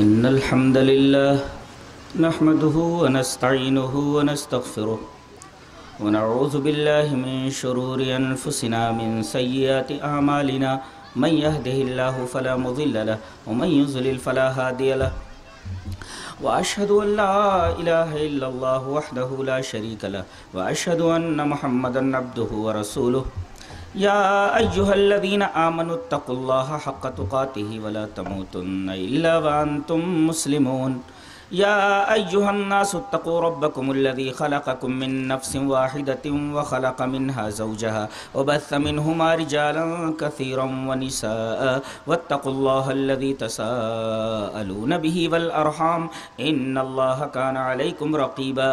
ان الحمد لله نحمده ونستعينه ونستغفره ونعوذ بالله من شرور انفسنا من سيئات اعمالنا من يهده الله فلا مضل له ومن يضلل فلا هادي له واشهد ان لا اله الا الله وحده لا شريك له واشهد ان محمدا عبده ورسوله یا ایوہ الذین آمنوا اتقوا اللہ حق تقاته ولا تموتن الا وانتم مسلمون یا ایوہ الناس اتقوا ربکم الذی خلقکم من نفس واحدت وخلق منها زوجہ وبث منہما رجالا کثیرا ونساء واتقوا اللہ الذی تساءلون به والارحام ان اللہ کان علیکم رقیبا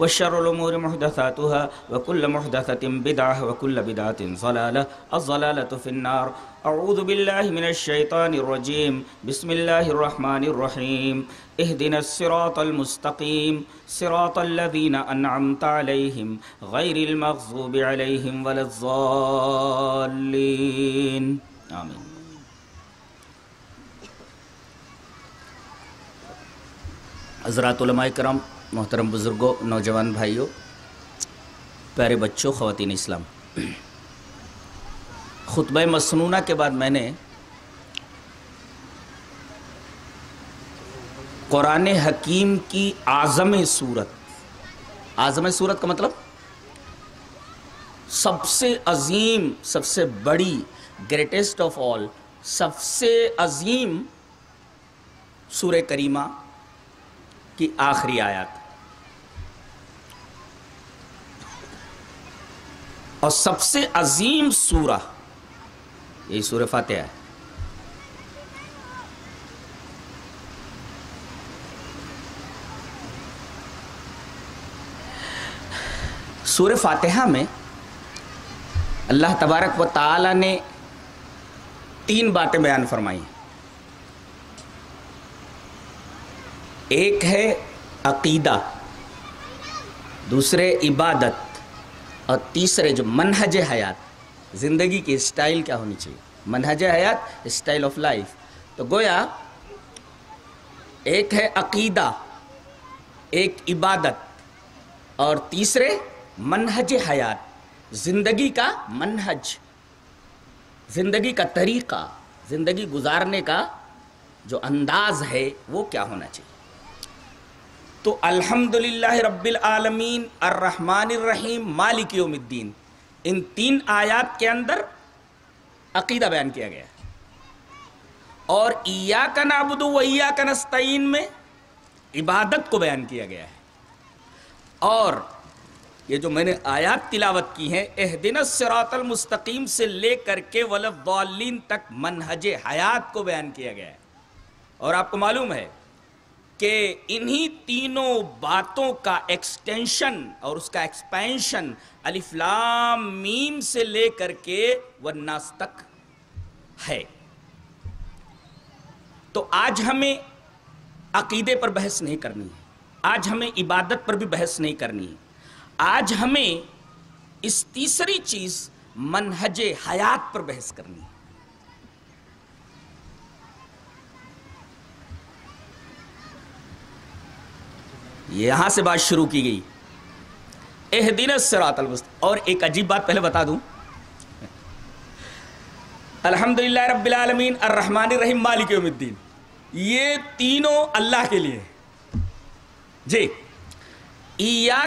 وشر الأمور محدثاتها وكل محدثة بدعة وكل بدعة ضلالة الضلالة في النار أعوذ بالله من الشيطان الرجيم بسم الله الرحمن الرحيم اهدنا الصراط المستقيم صراط الذين أنعمت عليهم غير المغضوب عليهم ولا الضالين آمين حضرات علماء کرام محترم بزرگوں نوجوان بھائیوں پیارے بچوں خواتین اسلام خطبہ مسنونہ کے بعد میں نے قرآن حکیم کی اعظم صورت اعظم صورت کا مطلب سب سے عظیم سب سے بڑی گریٹسٹ آف آل سب سے عظیم سورہ کریمہ کی آخری آیات اور سب سے عظیم سورہ یہی سورہ فاتحہ ہے سورہ فاتحہ میں اللہ تبارک و تعالی نے تین باتیں بیان فرمائی ایک ہے عقیدہ دوسرے عبادت اور تیسرے جو منہج حیات زندگی کی اسٹائل کیا ہونی چاہیے منہج حیات اسٹائل آف لائف تو گویا ایک ہے عقیدہ ایک عبادت اور تیسرے منہج حیات زندگی کا منہج زندگی کا طریقہ زندگی گزارنے کا جو انداز ہے وہ کیا ہونا چاہیے تو الحمدللہ رب العالمین الرحمن الرحیم مالک یوم الدین ان تین آیات کے اندر عقیدہ بیان کیا گیا ہے اور عیا و ابدویا نستعین میں عبادت کو بیان کیا گیا ہے اور یہ جو میں نے آیات تلاوت کی ہیں اہدن الصراط المستقیم سے لے کر کے ولف تک منہج حیات کو بیان کیا گیا ہے اور آپ کو معلوم ہے کہ انہی تینوں باتوں کا ایکسٹینشن اور اس کا ایکسپینشن علی میم سے لے کر کے ورناس تک ہے تو آج ہمیں عقیدے پر بحث نہیں کرنی ہے آج ہمیں عبادت پر بھی بحث نہیں کرنی ہے آج ہمیں اس تیسری چیز منہج حیات پر بحث کرنی ہے یہاں سے بات شروع کی گئی احدین اور ایک عجیب بات پہلے بتا دوں الحمد للہ رب العالمین الرحمن الرحیم مالک الدین یہ تینوں اللہ کے لیے جی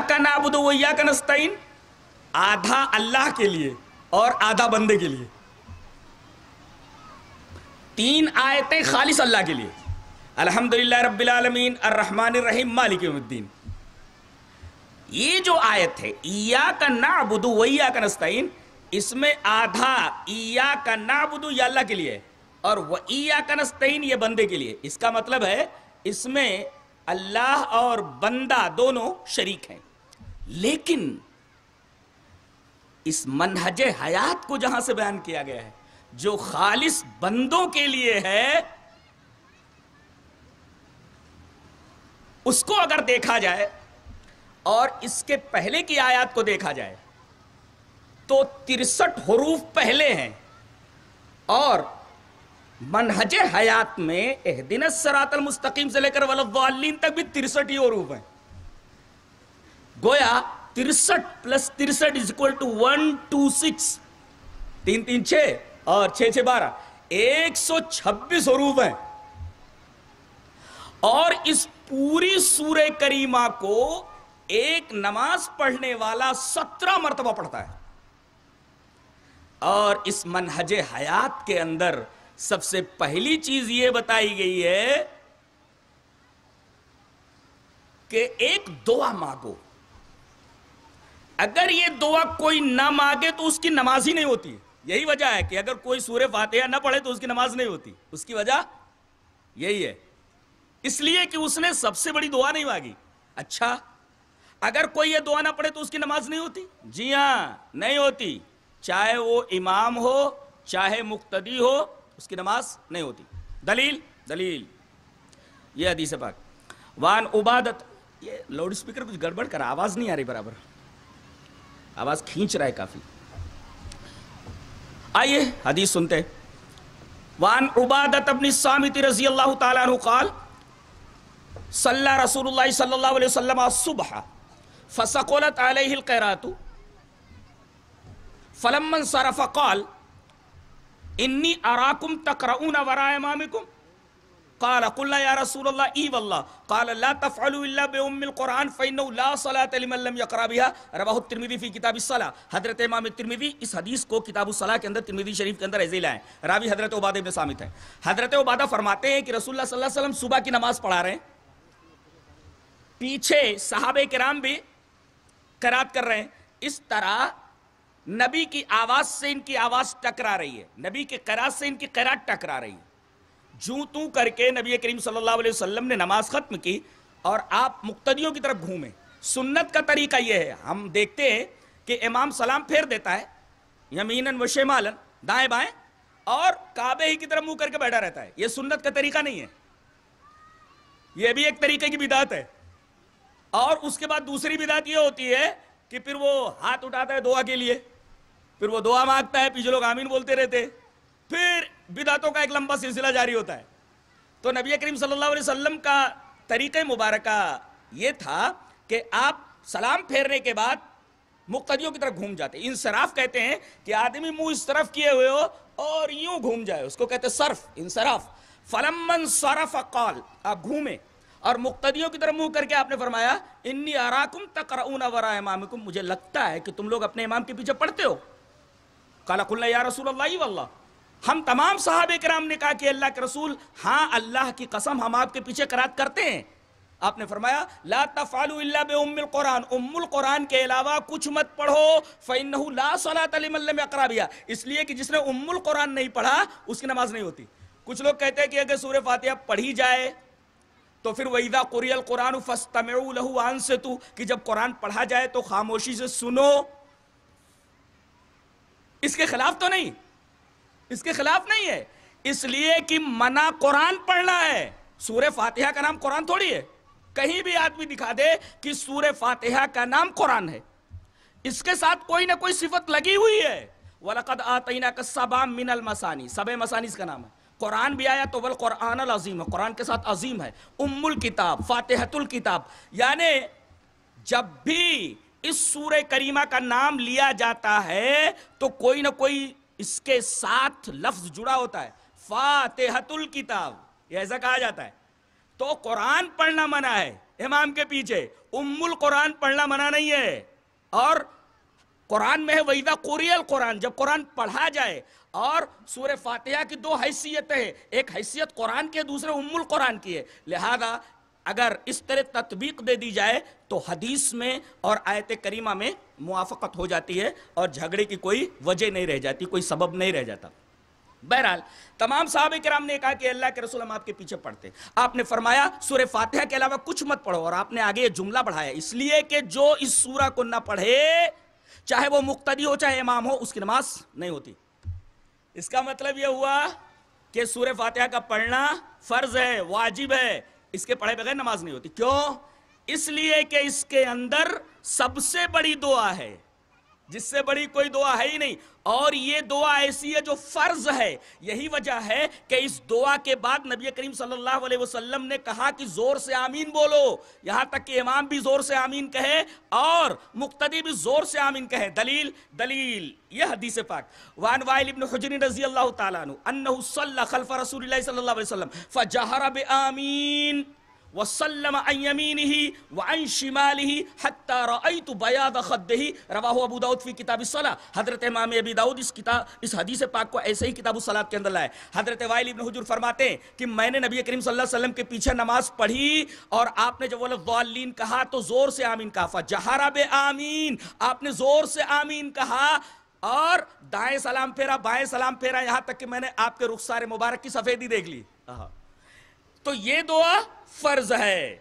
کا و ادویا کا نستعین آدھا اللہ کے لیے اور آدھا بندے کے لیے تین آیتیں خالص اللہ کے لیے الحمدللہ رب العالمین الرحمن الرحیم مالک و الدین یہ جو آیت ہے ایا کا نعبدو و کا نستعین اس میں آدھا ایا کا نعبدو یا اللہ کے لئے اور و کا نستعین یہ بندے کے لئے اس کا مطلب ہے اس میں اللہ اور بندہ دونوں شریک ہیں لیکن اس منحج حیات کو جہاں سے بیان کیا گیا ہے جو خالص بندوں کے لئے ہے اس کو اگر دیکھا جائے اور اس کے پہلے کی آیات کو دیکھا جائے تو ترسٹھ حروف پہلے ہیں اور منہج حیات میں اہدن المستقیم سے لے کر تک بھی ترسٹھ ہی حروف ہیں گویا ترسٹھ پلس ترسٹھ is equal to one two six تین تین چھ اور چھ چھ بارہ ایک سو چھبیس حروف ہیں اور اس پوری سور کریمہ کو ایک نماز پڑھنے والا سترہ مرتبہ پڑھتا ہے اور اس منہج حیات کے اندر سب سے پہلی چیز یہ بتائی گئی ہے کہ ایک دعا مانگو اگر یہ دعا کوئی نہ مانگے تو اس کی نماز ہی نہیں ہوتی یہی وجہ ہے کہ اگر کوئی سورہ فاتحہ نہ پڑھے تو اس کی نماز نہیں ہوتی اس کی وجہ یہی ہے اس لیے کہ اس نے سب سے بڑی دعا نہیں مانگی اچھا اگر کوئی یہ دعا نہ پڑے تو اس کی نماز نہیں ہوتی جی ہاں نہیں ہوتی چاہے وہ امام ہو چاہے مقتدی ہو اس کی نماز نہیں ہوتی دلیل دلیل یہ حدیث پاک وان عبادت یہ لاؤڈ اسپیکر کچھ گڑبڑ کر آواز نہیں آ رہی برابر آواز کھینچ رہا ہے کافی آئیے حدیث سنتے وان عبادت ابن سامتی رضی اللہ تعالیٰ عنہ قال صلی رسول اللہ صلی اللہ علیہ وسلم صبح فسقولت علیہ القیرات فلم من صرف قال انی اراکم تقرؤون وراء امامکم قال قل یا رسول اللہ ای واللہ قال لا تفعلوا اللہ بے ام القرآن فینو لا صلاة لمن لم یقرا بیہا رواہ الترمیدی فی کتاب الصلاة حضرت امام الترمیدی اس حدیث کو کتاب الصلاة کے اندر ترمیدی شریف کے اندر ایزی لائیں راوی حضرت عبادہ ابن سامت ہے حضرت عبادہ فرماتے ہیں کہ رسول اللہ صلی اللہ علیہ وسلم صبح کی نماز پڑھا رہے ہیں پیچھے صحابہ کرام بھی قرات کر رہے ہیں اس طرح نبی کی آواز سے ان کی آواز ٹکرا رہی ہے نبی کے قرات سے ان کی قرات ٹکرا رہی ہے جو توں کر کے نبی کریم صلی اللہ علیہ وسلم نے نماز ختم کی اور آپ مقتدیوں کی طرف گھومے سنت کا طریقہ یہ ہے ہم دیکھتے ہیں کہ امام سلام پھیر دیتا ہے یمیناً و شمالن دائیں بائیں اور کعبے ہی کی طرف منہ کر کے بیٹھا رہتا ہے یہ سنت کا طریقہ نہیں ہے یہ بھی ایک طریقے کی بدعت ہے اور اس کے بعد دوسری بدعت یہ ہوتی ہے کہ پھر وہ ہاتھ اٹھاتا ہے دعا کے لیے پھر وہ دعا مانگتا ہے پیچھے لوگ آمین بولتے رہتے پھر کا ایک لمبا سلسلہ جاری ہوتا ہے تو نبی کریم صلی اللہ علیہ وسلم کا طریقہ مبارکہ یہ تھا کہ آپ سلام پھیرنے کے بعد مقتدیوں کی طرف گھوم جاتے ہیں انصراف کہتے ہیں کہ آدمی منہ اس طرف کیے ہوئے ہو اور یوں گھوم جائے اس کو کہتے صرف انصراف فلم آپ گھومیں اور مقتدیوں کی طرف منہ کر کے آپ نے فرمایا انی اراکم تقرؤون را امامکم مجھے لگتا ہے کہ تم لوگ اپنے امام کے پیچھے پڑھتے ہو قال قلنا اللہ رسول اللہ واللہ ہم تمام صحابہ کرام نے کہا کہ اللہ کے رسول ہاں اللہ کی قسم ہم آپ کے پیچھے قرات کرتے ہیں آپ نے فرمایا لا الا بام القرآن ام القرآن کے علاوہ کچھ مت پڑھو فین صلی اللہ تعلیم اکرا بھی اس لیے کہ جس نے ام القرآن نہیں پڑھا اس کی نماز نہیں ہوتی کچھ لوگ کہتے ہیں کہ اگر سور فاتحہ پڑھی جائے تو پھر ویدا فَاسْتَمِعُوا لَهُ سے تو جب قرآن پڑھا جائے تو خاموشی سے سنو اس کے خلاف تو نہیں اس کے خلاف نہیں ہے اس لیے کہ منع قرآن پڑھنا ہے سورہ فاتحہ کا نام قرآن تھوڑی ہے کہیں بھی آدمی دکھا دے کہ سورہ فاتحہ کا نام قرآن ہے اس کے ساتھ کوئی نہ کوئی صفت لگی ہوئی ہے وَلَقَدْ آتَيْنَا کا مِنَ الْمَسَانِ المسانی سب مسانی اس کا نام ہے قرآن بھی آیا تو والقرآن العظیم ہے قرآن کے ساتھ عظیم ہے ام الکتاب فاتحت الکتاب یعنی جب بھی اس سورہ کریمہ کا نام لیا جاتا ہے تو کوئی نہ کوئی اس کے ساتھ لفظ جڑا ہوتا ہے فاتحت الکتاب یہ ایسا کہا جاتا ہے تو قرآن پڑھنا منع ہے امام کے پیچھے ام القرآن پڑھنا منع نہیں ہے اور قرآن میں ہے وَإِذَا قُرِيَ جب قرآن پڑھا جائے اور سور فاتحہ کی دو حیثیت ہے ایک حیثیت لہذا اگر اس طرح تطبیق دے دی جائے تو حدیث میں اور آیت کریمہ میں موافقت ہو جاتی ہے اور جھگڑے کی کوئی وجہ نہیں رہ جاتی کوئی سبب نہیں رہ جاتا بہرحال تمام صحابہ کرام نے کہا کہ اللہ کے رسول ہم آپ کے پیچھے پڑھتے آپ نے فرمایا سور فاتحہ کے علاوہ کچھ مت پڑھو اور آپ نے آگے یہ جملہ بڑھایا اس لیے کہ جو اس سورہ کو نہ پڑھے چاہے وہ مقتدی ہو چاہے امام ہو اس کی نماز نہیں ہوتی اس کا مطلب یہ ہوا کہ سورہ فاتحہ کا پڑھنا فرض ہے واجب ہے اس کے پڑھے بغیر نماز نہیں ہوتی کیوں اس لیے کہ اس کے اندر سب سے بڑی دعا ہے جس سے بڑی کوئی دعا ہے ہی نہیں اور یہ دعا ایسی ہے جو فرض ہے یہی وجہ ہے کہ اس دعا کے بعد نبی کریم صلی اللہ علیہ وسلم نے کہا کہ زور سے آمین بولو یہاں تک کہ امام بھی زور سے آمین کہے اور مقتدی بھی زور سے آمین کہے دلیل دلیل یہ حدیث پاک وان وائل ابن حجرین رضی اللہ تعالیٰ عنہ انہو صلی خلف رسول اللہ صلی اللہ علیہ وسلم فجہر بے آمین وسلم عن يمينه وعن شماله حتى رأيت بياض خده رواه ابو داؤد فی کتاب الصلاة حضرت امام ابی داؤد اس کتاب اس حدیث پاک کو ایسے ہی کتاب الصلاة کے اندر لائے حضرت وائل ابن حجر فرماتے ہیں کہ میں نے نبی کریم صلی اللہ علیہ وسلم کے پیچھے نماز پڑھی اور آپ نے جب وہ ضالین کہا تو زور سے آمین کہا جہارا بے آمین آپ نے زور سے آمین کہا اور دائیں سلام پھیرا بائیں سلام پھیرا یہاں تک کہ میں نے آپ کے رخسار مبارک کی سفیدی دیکھ لی تو یہ دعا فرض ہے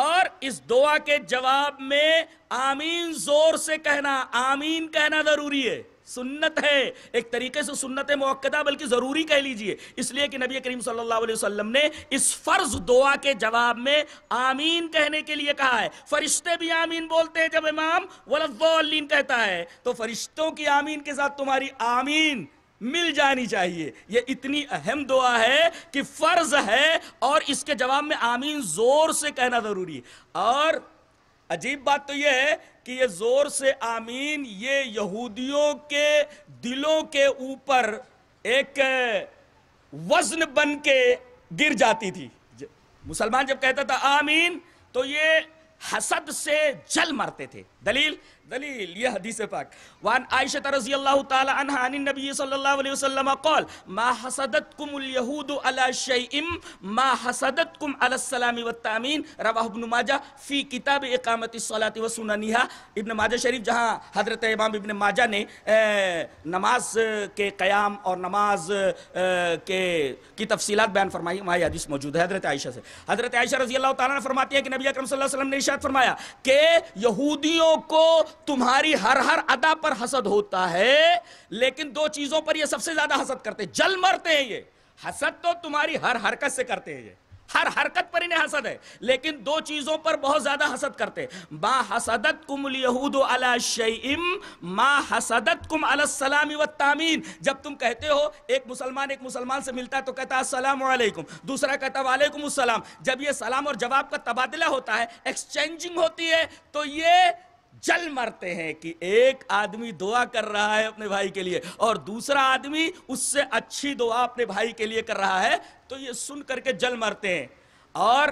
اور اس دعا کے جواب میں آمین زور سے کہنا آمین کہنا ضروری ہے سنت ہے ایک طریقے سے سنت موقع بلکہ ضروری کہہ لیجئے اس لیے کہ نبی کریم صلی اللہ علیہ وسلم نے اس فرض دعا کے جواب میں آمین کہنے کے لیے کہا ہے فرشتے بھی آمین بولتے ہیں جب امام ولین کہتا ہے تو فرشتوں کی آمین کے ساتھ تمہاری آمین مل جانی چاہیے یہ اتنی اہم دعا ہے کہ فرض ہے اور اس کے جواب میں آمین زور سے کہنا ضروری ہے اور عجیب بات تو یہ ہے کہ یہ زور سے آمین یہ یہودیوں کے دلوں کے اوپر ایک وزن بن کے گر جاتی تھی مسلمان جب کہتا تھا آمین تو یہ حسد سے جل مرتے تھے دلیل دلیل یہ حدیث پاک وان عائشہ رضی اللہ تعالی عنہ عن النبی صلی اللہ علیہ وسلم قال ما حسدتکم الیہود علی شیئم ما حسدتکم علی السلام والتامین رواہ ابن ماجہ فی کتاب اقامت الصلاة والسنانیہ ابن ماجہ شریف جہاں حضرت امام ابن ماجہ نے نماز کے قیام اور نماز کی تفصیلات بیان فرمائی ہماری حدیث موجود ہے حضرت عائشہ سے حضرت عائشہ رضی اللہ تعالی عنہ فرماتی ہے کہ نبی اکرم صلی اللہ علیہ وسلم نے اشارت فرمایا کہ یہودیوں لوگوں کو تمہاری ہر ہر ادا پر حسد ہوتا ہے لیکن دو چیزوں پر یہ سب سے زیادہ حسد کرتے ہیں جل مرتے ہیں یہ حسد تو تمہاری ہر حرکت سے کرتے ہیں یہ ہر حرکت پر انہیں حسد ہے لیکن دو چیزوں پر بہت زیادہ حسد کرتے ما حسدت کم الیہود علی شیئم ما حسدت کم علی السلام والتامین جب تم کہتے ہو ایک مسلمان ایک مسلمان سے ملتا ہے تو کہتا ہے السلام علیکم دوسرا کہتا ہے علیکم السلام جب یہ سلام اور جواب کا تبادلہ ہوتا ہے ایکسچینجنگ ہوتی ہے تو یہ جل مرتے ہیں کہ ایک آدمی دعا کر رہا ہے اپنے بھائی کے لیے اور دوسرا آدمی اس سے اچھی دعا اپنے بھائی کے لیے کر رہا ہے تو یہ سن کر کے جل مرتے ہیں اور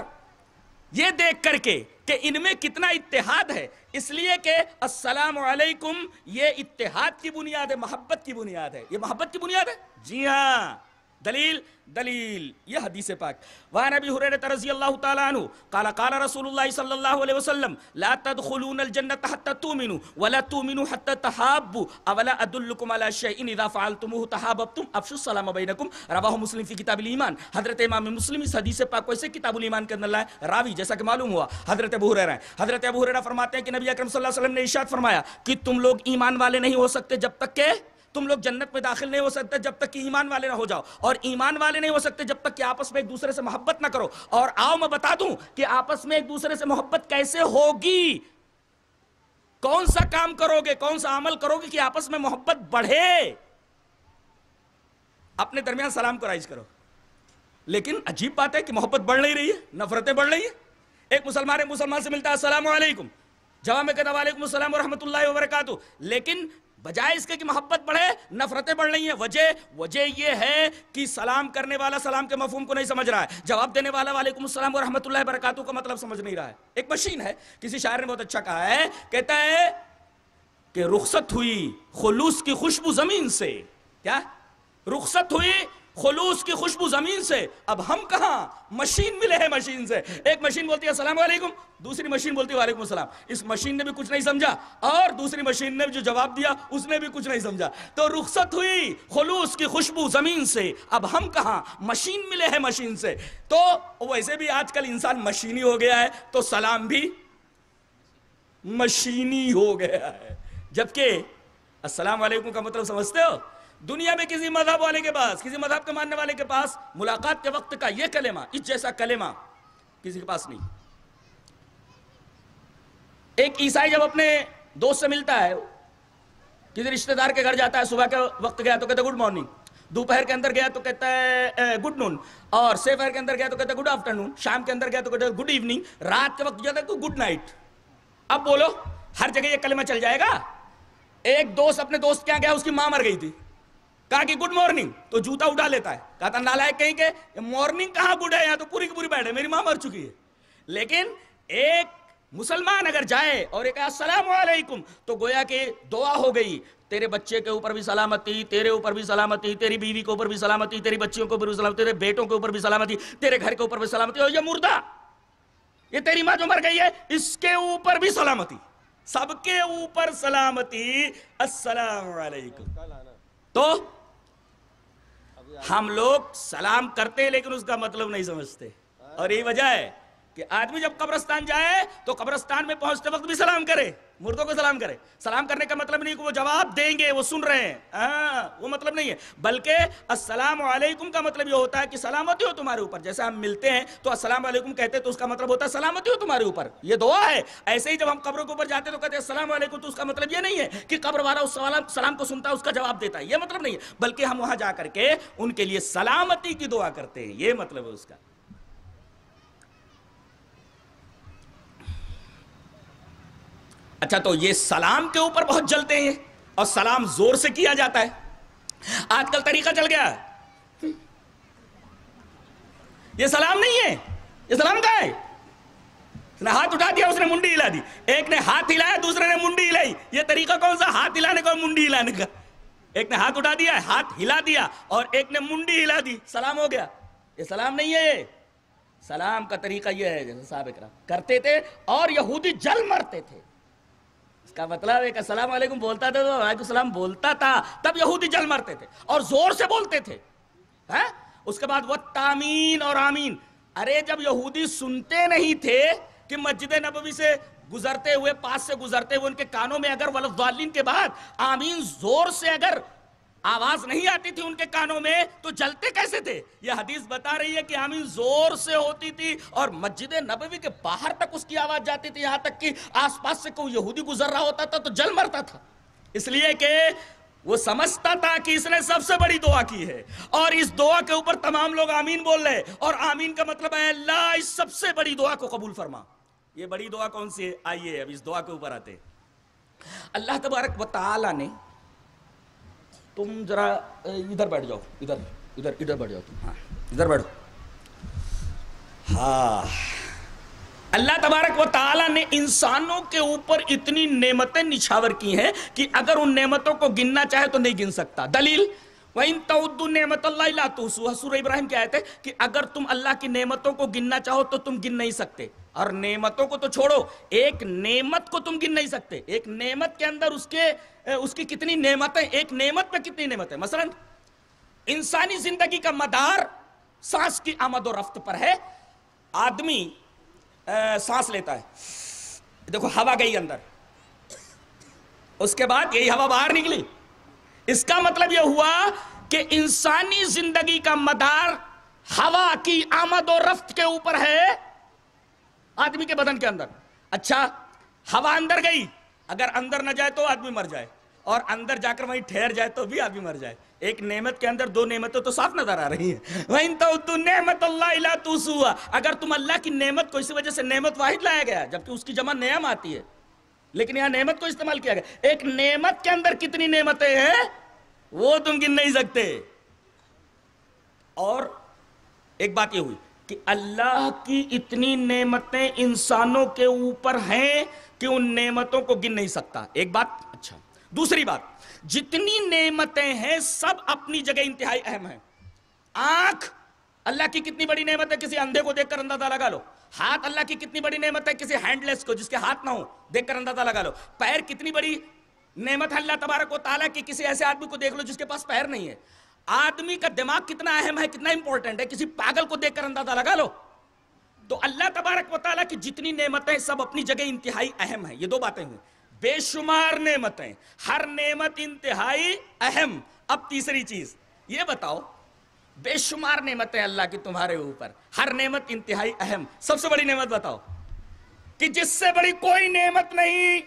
یہ دیکھ کر کے کہ ان میں کتنا اتحاد ہے اس لیے کہ السلام علیکم یہ اتحاد کی بنیاد ہے محبت کی بنیاد ہے یہ محبت کی بنیاد ہے جی ہاں دلیل دلیل یہ حدیث پاک وان ابی حریر رضی اللہ تعالیٰ عنہ قال قال رسول اللہ صلی اللہ علیہ وسلم لا تدخلون الجنة حتى تومنو ولا تومنو حتى تحابو اولا ادلکم على شئین اذا فعلتموه تحاببتم افشو السلام بینکم رواہ مسلم فی کتاب الیمان حضرت امام مسلم اس حدیث پاک کو اسے کتاب الیمان کرنے اللہ ہے راوی جیسا کہ معلوم ہوا حضرت ابو حریرہ حضرت ابو حریرہ فرماتے ہیں کہ نبی اکرم صلی اللہ علیہ وسلم نے اشارت فرمایا کہ تم لوگ ایمان والے نہیں ہو سکتے جب تک کہ تم لوگ جنت میں داخل نہیں ہو سکتے جب تک کہ ایمان والے نہ ہو جاؤ اور ایمان والے نہیں ہو سکتے جب تک کہ آپس میں ایک دوسرے سے محبت نہ کرو اور آؤ میں بتا دوں کہ آپس میں ایک دوسرے سے محبت کیسے ہوگی کون سا کام کرو گے کون سا عمل کرو گے کہ آپس میں محبت بڑھے اپنے درمیان سلام کو رائز کرو لیکن عجیب بات ہے کہ محبت بڑھ نہیں رہی ہے نفرتیں بڑھ رہی ہیں ایک مسلمان ایک مسلمان سے ملتا ہے السلام علیکم جواب میں کہتا کہلام و رحمۃ اللہ وبرکاتہ لیکن بجائے اس کے کہ محبت بڑھے نفرتیں بڑھ رہی ہیں وجہ وجہ یہ ہے کہ سلام کرنے والا سلام کے مفہوم کو نہیں سمجھ رہا ہے جواب دینے والا وعلیکم السلام و اللہ اللہ برکاتہ مطلب سمجھ نہیں رہا ہے ایک مشین ہے کسی شاعر نے بہت اچھا کہا ہے کہتا ہے کہ رخصت ہوئی خلوص کی خوشبو زمین سے کیا رخصت ہوئی خلوص کی خوشبو زمین سے اب ہم کہاں مشین ملے ہیں مشین سے ایک مشین بولتی ہے السلام علیکم دوسری مشین بولتی ہے السلام اس مشین نے بھی کچھ نہیں سمجھا اور دوسری مشین نے جو جواب دیا اس نے بھی کچھ نہیں سمجھا تو رخصت ہوئی خلوص کی خوشبو زمین سے اب ہم کہاں مشین ملے ہیں مشین سے تو ویسے بھی آج کل انسان مشینی ہو گیا ہے تو سلام بھی مشینی ہو گیا ہے جبکہ السلام علیکم کا مطلب سمجھتے ہو دنیا میں کسی مذہب والے کے پاس کسی مذہب کے ماننے والے کے پاس ملاقات کے وقت کا یہ کلمہ اس جیسا کلمہ کسی کے پاس نہیں ایک عیسائی جب اپنے دوست سے ملتا ہے کسی رشتہ دار کے گھر جاتا ہے صبح کے وقت گیا تو کہتا ہے گڈ مارننگ دوپہر کے اندر گیا تو کہتا ہے گڈ نون اور سیفہر پہر کے اندر گیا تو کہتا ہے گڈ آفٹر نون شام کے اندر گیا تو کہتا ہے گڈ ایوننگ رات کے وقت جاتا ہے گڈ نائٹ اب بولو ہر جگہ یہ کلمہ چل جائے گا ایک دوست اپنے دوست کیا اس کی ماں مر گئی تھی کہا کہ گوڈ مورننگ تو جوتا اڑا لیتا ہے کہتا نالائک کہیں کہ مورننگ کہاں گوڈ ہے یہاں تو پوری کی پوری بیٹھ ہے میری ماں مر چکی ہے لیکن ایک مسلمان اگر جائے اور ایک السلام علیکم تو گویا کہ دعا ہو گئی تیرے بچے کے اوپر بھی سلامتی تیرے اوپر بھی سلامتی تیری بیوی کے اوپر بھی سلامتی تیری بچیوں کے اوپر بھی سلامتی تیرے بیٹوں کے اوپر بھی سلامتی تیرے گھر کے اوپر بھی سلامتی اور یہ مردہ یہ تیری ماں جو مر گئی ہے اس کے اوپر بھی سلامتی سب کے اوپر سلامتی السلام علیکم تو ہم لوگ سلام کرتے ہیں لیکن اس کا مطلب نہیں سمجھتے اور یہی وجہ ہے کہ آدمی جب قبرستان جائے تو قبرستان میں پہنچتے وقت بھی سلام کرے مردوں کو سلام کرے سلام کرنے کا مطلب نہیں کہ وہ جواب دیں گے وہ سن رہے ہیں ہاں، وہ مطلب نہیں ہے بلکہ السلام علیکم کا مطلب یہ ہوتا ہے کہ سلامتی ہو تمہارے اوپر جیسے ہم ملتے ہیں تو السلام علیکم کہتے تو اس کا مطلب ہوتا ہے سلامتی ہو تمہارے اوپر یہ دعا ہے ایسے ہی جب ہم قبروں کے اوپر جاتے تو کہتے ہیں السلام علیکم تو اس کا مطلب یہ نہیں ہے کہ قبر والا سلام کو سنتا ہے اس کا جواب دیتا ہے یہ مطلب نہیں ہے بلکہ ہم وہاں جا کر کے ان کے لیے سلامتی کی دعا کرتے ہیں یہ مطلب ہے اس کا اچھا تو یہ سلام کے اوپر بہت جلتے ہیں اور سلام زور سے کیا جاتا ہے آج کل طریقہ چل گیا یہ سلام نہیں ہے یہ سلام کا ہے اس نے ہاتھ اٹھا دیا اس نے منڈی ہلا دی ایک نے ہاتھ ہلایا دوسرے نے منڈی ہلا یہ طریقہ کون سا ہاتھ ہلانے کا منڈی ہلانے کا ایک نے ہاتھ اٹھا دیا ہاتھ ہلا دیا اور ایک نے منڈی ہلا دی سلام ہو گیا یہ سلام نہیں ہے سلام کا طریقہ یہ ہے جیسے کرتے تھے اور یہودی جل مرتے تھے اس کا مطلب ایک السلام علیکم بولتا تھا تو علیکم السلام بولتا تھا تب یہودی جل مرتے تھے اور زور سے بولتے تھے ہاں؟ اس کے بعد وہ تامین اور آمین ارے جب یہودی سنتے نہیں تھے کہ مسجد نبوی سے گزرتے ہوئے پاس سے گزرتے ہوئے ان کے کانوں میں اگر ولفظالین کے بعد آمین زور سے اگر آواز نہیں آتی تھی ان کے کانوں میں تو جلتے کیسے تھے یہ حدیث بتا رہی ہے کہ آمین زور سے ہوتی تھی اور مسجد نبوی کے باہر تک اس کی آواز جاتی تھی یہاں تک کہ آس پاس سے کوئی یہودی گزر رہا ہوتا تھا تو جل مرتا تھا اس لیے کہ وہ سمجھتا تھا کہ اس نے سب سے بڑی دعا کی ہے اور اس دعا کے اوپر تمام لوگ آمین بول رہے اور آمین کا مطلب ہے اللہ اس سب سے بڑی دعا کو قبول فرما یہ بڑی دعا کون سی آئیے اب اس دعا کے اوپر آتے اللہ تبارک و تعالی نے تم ذرا ادھر بیٹھ جاؤ ادھر ادھر ادھر بیٹھ جاؤ تم ہاں ادھر بیٹھو ہاں اللہ تبارک و تعالیٰ نے انسانوں کے اوپر اتنی نعمتیں نچھاور کی ہیں کہ اگر ان نعمتوں کو گننا چاہے تو نہیں گن سکتا دلیل وَإِن تَعُدُّ نعمت اللَّهِ لَا تُحْسُوَ سورہ ابراہیم کے آیت ہے کہ اگر تم اللہ کی نعمتوں کو گننا چاہو تو تم گن نہیں سکتے اور نعمتوں کو تو چھوڑو ایک نعمت کو تم گن نہیں سکتے ایک نعمت کے اندر اس کے اس کی کتنی نعمتیں ایک نعمت پہ کتنی نعمتیں مثلا انسانی زندگی کا مدار سانس کی آمد و رفت پر ہے آدمی سانس لیتا ہے دیکھو ہوا گئی اندر اس کے بعد یہی ہوا باہر نکلی اس کا مطلب یہ ہوا کہ انسانی زندگی کا مدار ہوا کی آمد و رفت کے اوپر ہے آدمی کے بدن کے اندر اچھا ہوا اندر گئی اگر اندر نہ جائے تو آدمی مر جائے اور اندر جا کر وہیں ٹھہر جائے تو بھی آدمی مر جائے ایک نعمت کے اندر دو نعمتیں تو صاف نظر آ رہی ہیں وَإِن تُوسُوَا اگر تم اللہ کی کی نعمت نعمت کو اسی وجہ سے واحد گیا جبکہ اس جمع نعم آتی ہے لیکن یہاں نعمت کو استعمال کیا گیا ایک نعمت کے اندر کتنی نعمتیں ہیں وہ تم گن نہیں سکتے اور ایک بات یہ ہوئی کہ اللہ کی اتنی نعمتیں انسانوں کے اوپر ہیں کہ ان نعمتوں کو گن نہیں سکتا ایک بات اچھا دوسری بات جتنی نعمتیں ہیں سب اپنی جگہ انتہائی اہم ہیں آنکھ اللہ کی کتنی بڑی نعمت ہے کسی اندھے کو دیکھ کر اندازہ لگا لو ہاتھ اللہ کی کتنی بڑی نعمت ہے کسی ہینڈ لیس کو جس کے ہاتھ نہ ہو دیکھ کر اندازہ لگا لو پیر کتنی بڑی نعمت ہے اللہ تبارک و تعالیٰ کی کسی ایسے آدمی کو دیکھ لو جس کے پاس پیر نہیں ہے آدمی کا دماغ کتنا اہم ہے کتنا امپورٹنٹ ہے کسی پاگل کو دیکھ کر اندازہ لگا لو تو اللہ تبارک و تعالیٰ کی جتنی نعمتیں سب اپنی جگہ انتہائی اہم ہیں یہ دو باتیں ہوئیں بے شمار نعمتیں ہر نعمت انتہائی اہم اب تیسری چیز یہ بتاؤ بے شمار نعمتیں اللہ کی تمہارے اوپر ہر نعمت انتہائی اہم سب سے بڑی نعمت بتاؤ کہ جس سے بڑی کوئی نعمت نہیں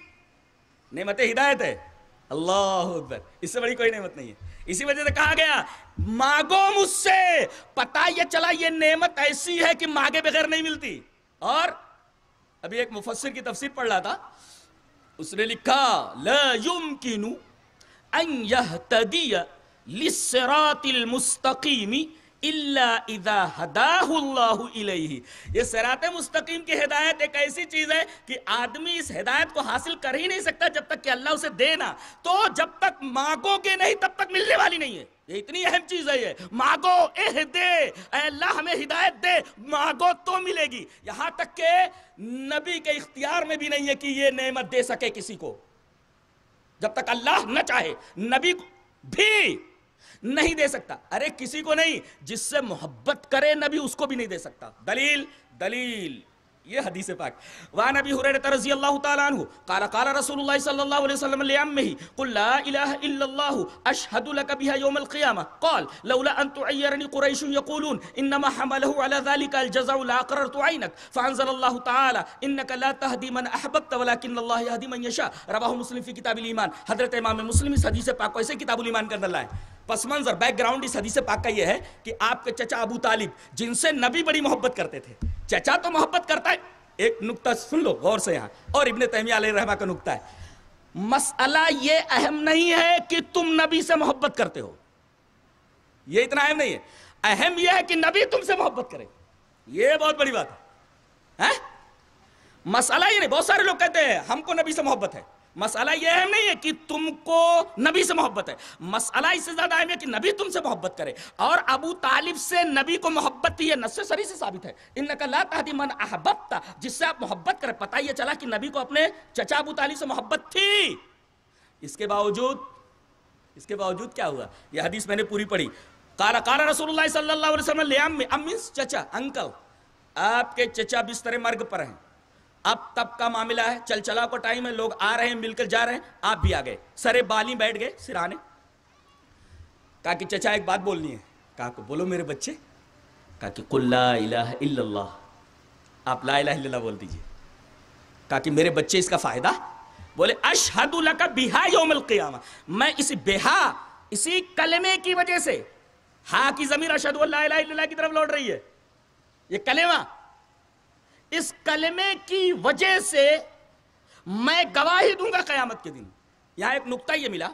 نعمتیں ہدایت ہے اللہ اس سے بڑی کوئی نعمت نہیں ہے اسی وجہ سے کہا گیا مانگو مجھ سے پتا یہ چلا یہ نعمت ایسی ہے کہ مانگے بغیر نہیں ملتی اور ابھی ایک مفسر کی تفسیر پڑھ رہا تھا اس نے لکھا لا ان للصراط المستقیم اللہ یہ سرات مستقیم کی ہدایت ایک ایسی چیز ہے کہ آدمی اس ہدایت کو حاصل کر ہی نہیں سکتا جب تک کہ اللہ اسے دے نہ تو جب تک مانگو گے نہیں تب تک ملنے والی نہیں ہے یہ اتنی اہم چیز ہے یہ مانگو اہ دے اے اللہ ہمیں ہدایت دے مانگو تو ملے گی یہاں تک کہ نبی کے اختیار میں بھی نہیں ہے کہ یہ نعمت دے سکے کسی کو جب تک اللہ نہ چاہے نبی بھی نہیں دے سکتا ارے کسی کو نہیں جس سے محبت کرے نبی اس کو بھی نہیں دے سکتا دلیل دلیل یہ حدیث پاک وان ابی حریرہ رضی اللہ تعالی عنہ قال قال رسول اللہ صلی اللہ علیہ وسلم لامه قل لا اله الا الله اشهد لك بها يوم القيامه قال لولا ان تعيرني قريش يقولون انما حمله على ذلك الجزع لا قررت عينك فانزل الله تعالى انك لا تهدي من احببت ولكن الله يهدي من يشاء رواه مسلم في كتاب الايمان حضرت امام مسلم اس حدیث پاک کو ایسے کتاب الایمان کے اندر لائے پس منظر بیک گراؤنڈ اس حدیث پاک کا یہ ہے کہ آپ کے چچا ابو طالب جن سے نبی بڑی محبت کرتے تھے چچا تو محبت کرتا ہے ایک نکتہ سن لو غور سے یہاں اور ابن تہمیہ علیہ رحمہ کا نکتہ ہے مسئلہ یہ اہم نہیں ہے کہ تم نبی سے محبت کرتے ہو یہ اتنا اہم نہیں ہے اہم یہ ہے کہ نبی تم سے محبت کرے یہ بہت بڑی بات ہے ہاں؟ مسئلہ یہ نہیں بہت سارے لوگ کہتے ہیں ہم کو نبی سے محبت ہے مسئلہ یہ اہم نہیں ہے کہ تم کو نبی سے محبت ہے مسئلہ اس سے زیادہ اہم ہے کہ نبی تم سے محبت کرے اور ابو طالب سے نبی کو محبت تھی یہ نصر سری سے ثابت ہے انکا لا تہدی من احبت جس سے آپ محبت کرے پتہ یہ چلا کہ نبی کو اپنے چچا ابو طالب سے محبت تھی اس کے باوجود اس کے باوجود کیا ہوا یہ حدیث میں نے پوری پڑھی قارا قارا رسول اللہ صلی اللہ علیہ وسلم لیام میں امیس چچا انکل آپ کے چچا بستر مرگ پر ہیں اب تب کا معاملہ ہے چل چلا کو ٹائم ہے لوگ آ رہے ہیں مل کر جا رہے ہیں آپ بھی آگئے سرے بالی بیٹھ گئے سرانے کہا کہ چچا ایک بات بولنی ہے کہا کہ بولو میرے بچے کہا کہ قل لا الہ الا اللہ آپ لا الہ الا اللہ بول دیجئے کہا کہ میرے بچے اس کا فائدہ بولے اشہدو لکا بیہا یوم القیامہ میں اسی بیہا اسی کلمے کی وجہ سے ہا کی ضمیر اشہدو اللہ الہ الا اللہ کی طرف لوڑ رہی ہے یہ کلمہ اس کلمے کی وجہ سے میں گواہی دوں گا قیامت کے دن یہاں ایک نکتہ یہ ملا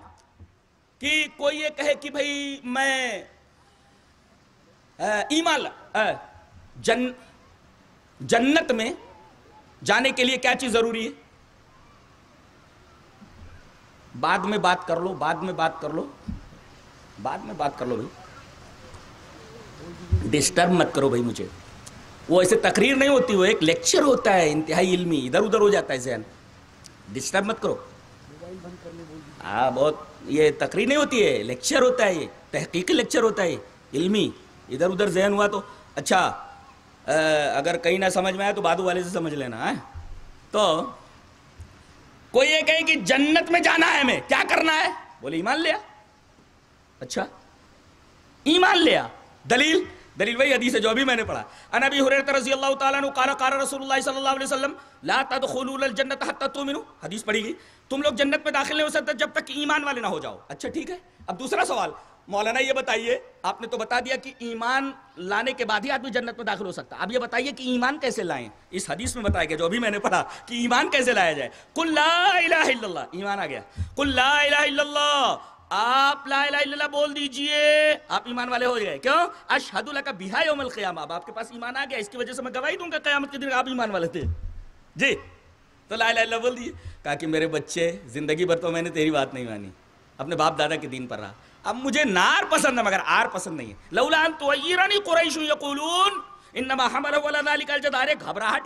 کہ کوئی یہ کہے کہ بھائی میں ایمان جن جنت میں جانے کے لیے کیا چیز ضروری ہے بعد میں بات کر لو بعد میں بات کر لو بعد میں بات کر لو بھائی ڈسٹرب مت کرو بھائی مجھے وہ ایسے تقریر نہیں ہوتی وہ ایک لیکچر ہوتا ہے انتہائی علمی ادھر ادھر ہو جاتا ہے ذہن ڈسٹرب مت کرو ہاں بہت یہ تقریر نہیں ہوتی ہے لیکچر ہوتا ہے یہ تحقیقی لیکچر ہوتا ہے علمی ادھر ادھر ذہن ہوا تو اچھا اگر کہیں نہ سمجھ میں آیا تو بادو والے سے سمجھ لینا ہے تو کوئی یہ کہ جنت میں جانا ہے ہمیں کیا کرنا ہے بولے ایمان لیا اچھا ایمان لیا دلیل دلیل وہی حدیث ہے جو ابھی میں نے پڑھا انا ابی حریرت رضی اللہ تعالیٰ عنہ قال قال رسول اللہ صلی اللہ علیہ وسلم لا تدخلو للجنت حتی تومنو حدیث پڑھی گئی تم لوگ جنت میں داخل نہیں ہو سکتا جب تک ایمان والے نہ ہو جاؤ اچھا ٹھیک ہے اب دوسرا سوال مولانا یہ بتائیے آپ نے تو بتا دیا کہ ایمان لانے کے بعد ہی آدمی جنت میں داخل ہو سکتا اب یہ بتائیے کہ ایمان کیسے لائیں اس حدیث میں بتایا گیا جو ابھی میں نے پڑھا کہ ایمان کیسے لایا جائے کل لا الہ الا اللہ ایمان آ گیا کل لا الہ الا اللہ آپ لا الہ الا اللہ بول دیجئے آپ ایمان والے ہو گئے کیوں اشہد اللہ اش یوم القیامہ اب آپ کے پاس ایمان آ گیا اس کی وجہ سے میں گوائی دوں گا قیامت کے دن آپ ایمان والے تھے جی تو لا الہ الا اللہ بول دیجئے کہا کہ میرے بچے زندگی بھر تو میں نے تیری بات نہیں مانی اپنے باپ دادا کے دین پر رہا اب مجھے نار پسند ہے مگر آر پسند نہیں ہے قریش انما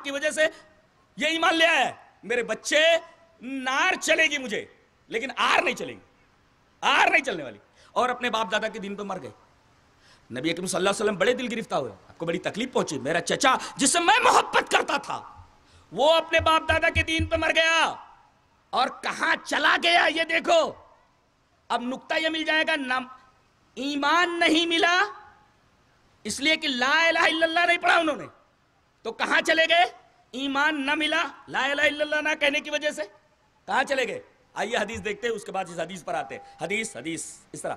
کی وجہ سے یہ ایمان لیا ہے میرے بچے نار چلے گی مجھے لیکن آر نہیں چلے گی ہار نہیں چلنے والی اور اپنے باپ دادا کے دین پہ مر گئے نبی اکرم صلی اللہ علیہ وسلم بڑے دل گرفتہ ہوئے آپ کو بڑی تکلیف پہنچی میرا چچا جس سے میں محبت کرتا تھا وہ اپنے باپ دادا کے دین پہ مر گیا اور کہاں چلا گیا یہ دیکھو اب نکتہ یہ مل جائے گا نم ایمان نہیں ملا اس لیے کہ لا الہ الا اللہ نہیں پڑھا انہوں نے تو کہاں چلے گئے ایمان نہ ملا لا الہ الا اللہ نہ کہنے کی وجہ سے کہاں چلے گئے آئیے حدیث دیکھتے ہیں اس کے بعد اس حدیث پر آتے ہیں حدیث حدیث اس طرح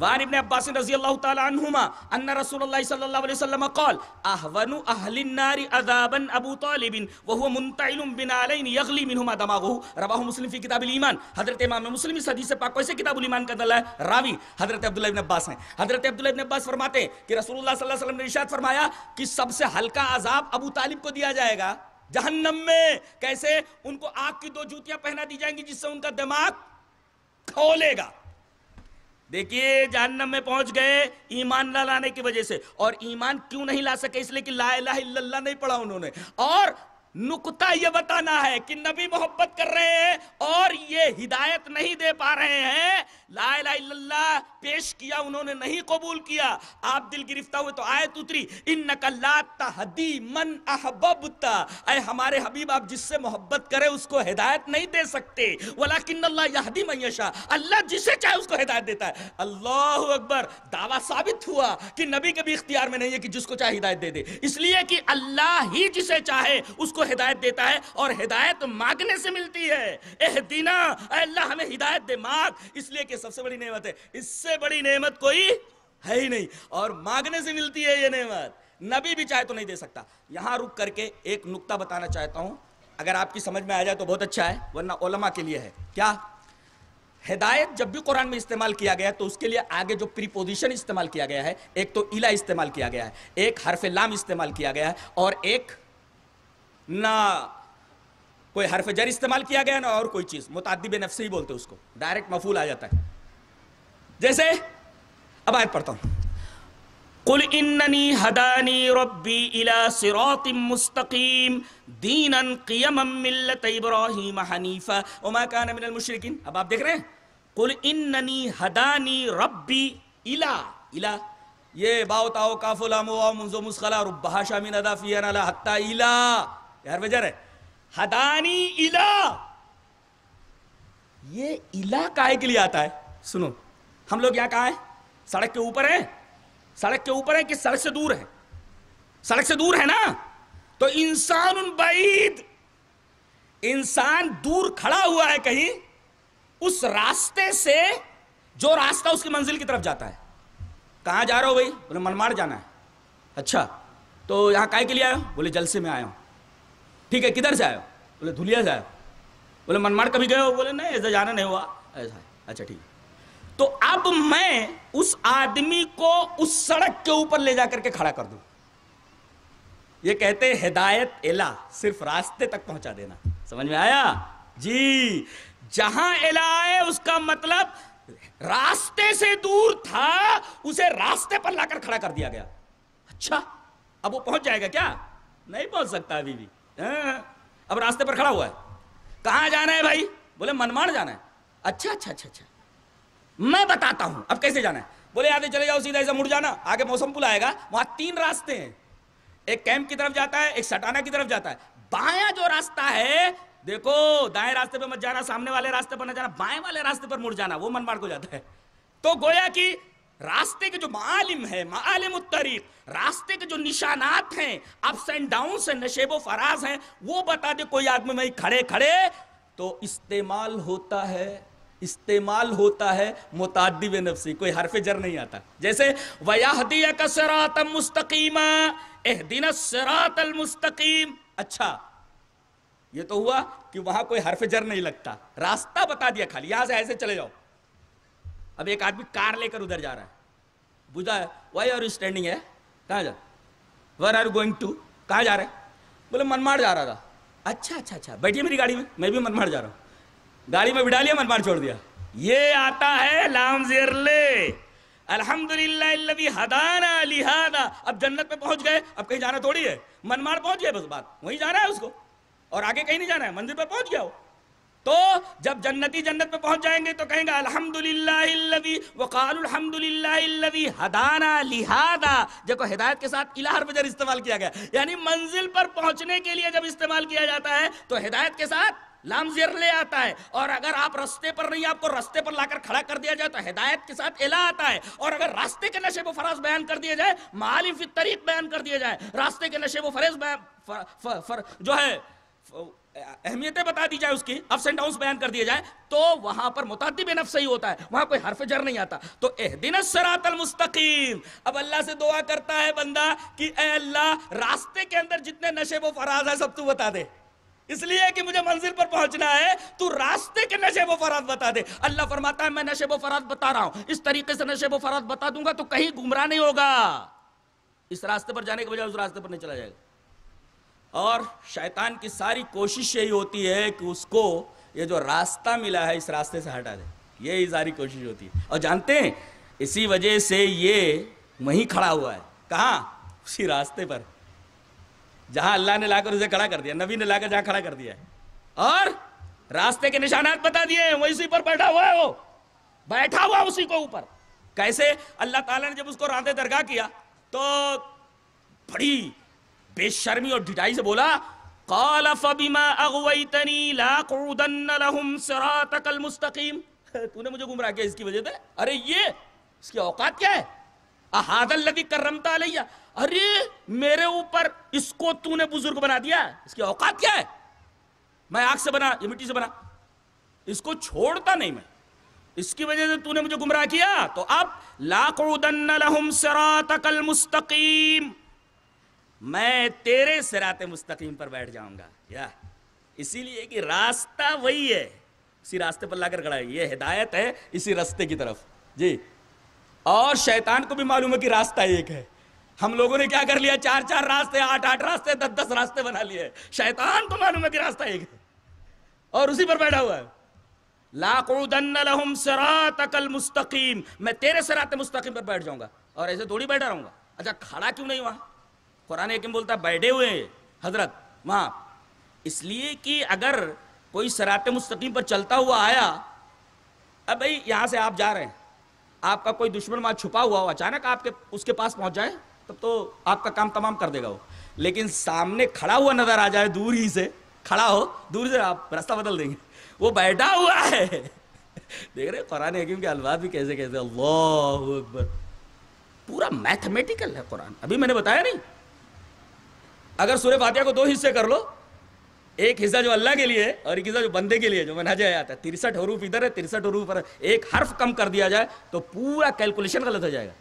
وان ابن عباس رضی اللہ تعالی عنہما ان رسول اللہ صلی اللہ علیہ وسلم قال احون اہل النار عذابا ابو طالب وہو منتعل بن علین یغلی منہما دماغو رواہ مسلم فی کتاب الیمان حضرت امام مسلم اس حدیث پاک کوئی سے کتاب الیمان کا دلہ ہے راوی حضرت عبداللہ ابن عباس ہیں حضرت عبداللہ ابن عباس فرماتے ہیں کہ رسول اللہ صلی اللہ علیہ وسلم نے رشاد فرمایا کہ سب سے ہلکا عذاب ابو طالب کو دیا جائے گا جہنم میں کیسے ان کو آگ کی دو جوتیاں پہنا دی جائیں گی جس سے ان کا دماغ کھولے گا دیکھیے جہنم میں پہنچ گئے ایمان نہ لانے کی وجہ سے اور ایمان کیوں نہیں لا سکے اس لیے کہ لا الہ الا اللہ نہیں پڑھا انہوں نے اور نکتہ یہ بتانا ہے کہ نبی محبت کر رہے ہیں اور یہ ہدایت نہیں دے پا رہے ہیں لا الہ الا اللہ پیش کیا انہوں نے نہیں قبول کیا آپ دل گرفتہ ہوئے تو آیت اتری اے ہمارے حبیب آپ جس سے محبت کرے اس کو ہدایت نہیں دے سکتے ولیکن اللہ من یشا اللہ جسے چاہے اس کو ہدایت دیتا ہے اللہ اکبر دعویٰ ثابت ہوا کہ نبی کے بھی اختیار میں نہیں ہے کہ جس کو چاہے ہدایت دے دے اس لیے کہ اللہ ہی جسے چاہے اس کو ہدایت دیتا ہے اور ہدایت مانگنے سے ملتی ہے اہدینا اے اللہ ہمیں ہدایت دے مانگ اس لیے کہ سب سے بڑی نعمت ہے اس سے بڑی نعمت کوئی ہے ہی نہیں اور مانگنے سے ملتی ہے یہ نعمت نبی بھی چاہے تو نہیں دے سکتا یہاں رک کر کے ایک نکتہ بتانا چاہتا ہوں اگر آپ کی سمجھ میں آ جائے تو بہت اچھا ہے ورنہ علماء کے لیے ہے کیا ہدایت جب بھی قرآن میں استعمال کیا گیا ہے تو اس کے لیے آگے جو پری پوزیشن استعمال کیا گیا ہے ایک تو الہ استعمال کیا گیا ہے ایک حرف لام استعمال کیا گیا ہے اور ایک نہ کوئی حرف جر استعمال کیا گیا نہ اور کوئی چیز متعدب نفس ہی بولتے اس کو ڈائریکٹ مفول آ جاتا ہے جیسے اب آیت پڑھتا ہوں قل اننی ہدانی ربی الى صراط مستقیم دینا قیما ملت ابراہیم حنیفا وما کان من المشرکین اب آپ دیکھ رہے ہیں قل اننی ہدانی ربی الی الی یہ باوتاو تاو کافو لامو واو مسخلا ربہا شامین ادا فیانا لحتا الی ہدانی الہ یہ کائے کے لیے آتا ہے سنو ہم لوگ یہاں کہاں ہیں سڑک کے اوپر ہیں سڑک کے اوپر ہیں کہ سڑک سے دور ہیں سڑک سے دور ہے نا تو انسان ان بعید انسان دور کھڑا ہوا ہے کہیں اس راستے سے جو راستہ اس کی منزل کی طرف جاتا ہے کہاں جا رہا ہو بھائی بولے منمار جانا ہے اچھا تو یہاں کائے کے لیے آئے ہو بولے جلسے میں آئے ہوں ٹھیک ہے کدھر سے آئے بولے دھلیا سے آئے بولے منماڑ کبھی گئے ہو بولے نہیں ایسا جانا نہیں ہوا ایسا اچھا ٹھیک تو اب میں اس آدمی کو اس سڑک کے اوپر لے جا کر کے کھڑا کر دوں یہ کہتے ہدایت الا صرف راستے تک پہنچا دینا سمجھ میں آیا جی جہاں الا آئے اس کا مطلب راستے سے دور تھا اسے راستے پر لا کر کھڑا کر دیا گیا اچھا اب وہ پہنچ جائے گا کیا نہیں پہنچ سکتا ابھی بھی ہاں؟ اب راستے پر کھڑا ہوا ہے کہاں جانا ہے بھائی بولے منمان جانا ہے اچھا اچھا اچھا اچھا میں بتاتا ہوں اب کیسے جانا ہے بولے آدھے چلے جاؤ سیدھا ایسا مڑ جانا آگے موسم پل آئے گا وہاں تین راستے ہیں ایک کیمپ کی طرف جاتا ہے ایک سٹانا کی طرف جاتا ہے بایاں جو راستہ ہے دیکھو دائیں راستے پہ مت جانا سامنے والے راستے پر نہ جانا بائیں والے راستے پر مڑ جانا وہ منمان کو جاتا ہے تو گویا کہ راستے کے جو معالم ہے معالم الطریق راستے کے جو نشانات ہیں اپس اینڈ سے نشیب و فراز ہیں وہ بتا دے کوئی آدمی میں کھڑے کھڑے تو استعمال ہوتا ہے استعمال ہوتا ہے متعدب نفسی کوئی حرف جر نہیں آتا جیسے وَيَهْدِيَكَ مُسْتَقِيمًا مستقیم السِّرَاطَ الْمُسْتَقِيمِ اچھا یہ تو ہوا کہ وہاں کوئی حرف جر نہیں لگتا راستہ بتا دیا خالی سے ایسے چلے جاؤ اب ایک آدمی کار لے کر ادھر جا رہا ہے ہے ہے کہاں جا کہاں جا رہا ہے منماڑ جا رہا تھا اچھا اچھا اچھا بیٹھیے میری گاڑی میں میں بھی منماڑ جا رہا ہوں گاڑی میں بڑھا لیا منماڑ چھوڑ دیا یہ آتا ہے لام الحمد للہ اب جنت میں پہنچ گئے اب کہیں جانا تھوڑی ہے منماڑ پہنچ گئے بس بات وہیں جانا ہے اس کو اور آگے کہیں نہیں جانا ہے مندر پہ پہنچ گیا ہو تو جب جنتی جنت پہ پہنچ جائیں گے تو کہیں گا الحمدللہ اللذی وقال الحمدللہ اللذی ہدانا لہذا جب کو ہدایت کے ساتھ الہ حرف جر استعمال کیا گیا یعنی منزل پر پہنچنے کے لیے جب استعمال کیا جاتا ہے تو ہدایت کے ساتھ لام زیر لے آتا ہے اور اگر آپ رستے پر نہیں آپ کو رستے پر لاکر کھڑا کر دیا جائے تو ہدایت کے ساتھ الہ آتا ہے اور اگر راستے کے نشے و فراز بیان کر دیا جائے معالم فی طریق بیان کر دیا جائے راستے کے نشے و فراز بیان جو ہے اہمیتیں بتا دی جائے اس کی اینڈ ڈاؤنس بیان کر اپنی جائے تو وہاں پر متعدب ہوتا ہے وہاں کوئی حرف جر نہیں آتا تو المستقیم اب اللہ سے دعا کرتا ہے بندہ کہ اے اللہ راستے کے اندر جتنے نشے فراز ہے سب تو بتا دے اس لیے کہ مجھے منزل پر پہنچنا ہے تو راستے کے نشے و فراز بتا دے اللہ فرماتا ہے میں نشے فراد بتا رہا ہوں اس طریقے سے نشے فراد بتا دوں گا تو کہیں گمراہ نہیں ہوگا اس راستے پر جانے کے بجائے اس راستے پر نہیں چلا جائے گا اور شیطان کی ساری کوشش یہی ہوتی ہے کہ اس کو یہ جو راستہ ملا ہے اس راستے سے ہٹا دے یہی ساری کوشش ہوتی ہے اور جانتے ہیں اسی وجہ سے یہ وہیں کھڑا ہوا ہے کہاں اسی راستے پر جہاں اللہ نے لا کر اسے کھڑا کر دیا نبی نے لا کر جہاں کھڑا کر دیا ہے اور راستے کے نشانات بتا دیے وہ اسی پر بیٹھا ہوا ہے وہ بیٹھا ہوا اسی کو اوپر کیسے اللہ تعالیٰ نے جب اس کو راتے درگاہ کیا تو بڑی پیش شرمی اور ڈھٹائی سے بولا قال فبما اغویتنی لا قعودن لهم صراطك المستقيم تو نے مجھے گمراہ کیا اس کی وجہ سے ارے یہ اس کی اوقات کیا ہے احد الذی کرمت علی ارے میرے اوپر اس کو تو نے بزرگ بنا دیا اس کی اوقات کیا ہے میں آگ سے بنا یہ مٹی سے بنا اس کو چھوڑتا نہیں میں اس کی وجہ سے تو نے مجھے گمراہ کیا تو اب لا قعودن لهم صراطك المستقيم میں تیرے سرات مستقیم پر بیٹھ جاؤں گا یا اسی لیے کہ راستہ وہی ہے اسی راستے پر لا کر کھڑا ہے یہ ہدایت ہے اسی راستے کی طرف جی اور شیطان کو بھی معلوم ہے کہ راستہ ایک ہے ہم لوگوں نے کیا کر لیا چار چار راستے آٹھ آٹھ راستے دس دس راستے بنا لیے شیطان کو معلوم ہے کہ راستہ ایک ہے اور اسی پر بیٹھا ہوا ہے میں تیرے مستقیم پر بیٹھ جاؤں گا اور ایسے تھوڑی بیٹھا رہوں گا اچھا کھڑا کیوں نہیں وہاں قرآن حکم بولتا ہے بیٹھے ہوئے ہیں حضرت وہاں اس لیے کہ اگر کوئی سرات مستقیم پر چلتا ہوا آیا اب بھئی یہاں سے آپ جا رہے ہیں آپ کا کوئی دشمن وہاں چھپا ہوا ہو اچانک آپ کے اس کے پاس پہنچ جائے تب تو آپ کا کام تمام کر دے گا وہ لیکن سامنے کھڑا ہوا نظر آ جائے دور ہی سے کھڑا ہو دور سے آپ راستہ بدل دیں گے وہ بیٹھا ہوا ہے دیکھ رہے قرآن حکیم کے الفاظ بھی کیسے کیسے اللہ اکبر پورا میتھمیٹیکل ہے قرآن ابھی میں نے بتایا نہیں اگر سورہ فاتحہ کو دو حصے کر لو ایک حصہ جو اللہ کے لیے ہے اور ایک حصہ جو بندے کے لیے جو میں آتا ہے ترسٹھ حروف ادھر ہے ترسٹھ پر ایک حرف کم کر دیا جائے تو پورا کیلکولیشن غلط ہو جائے گا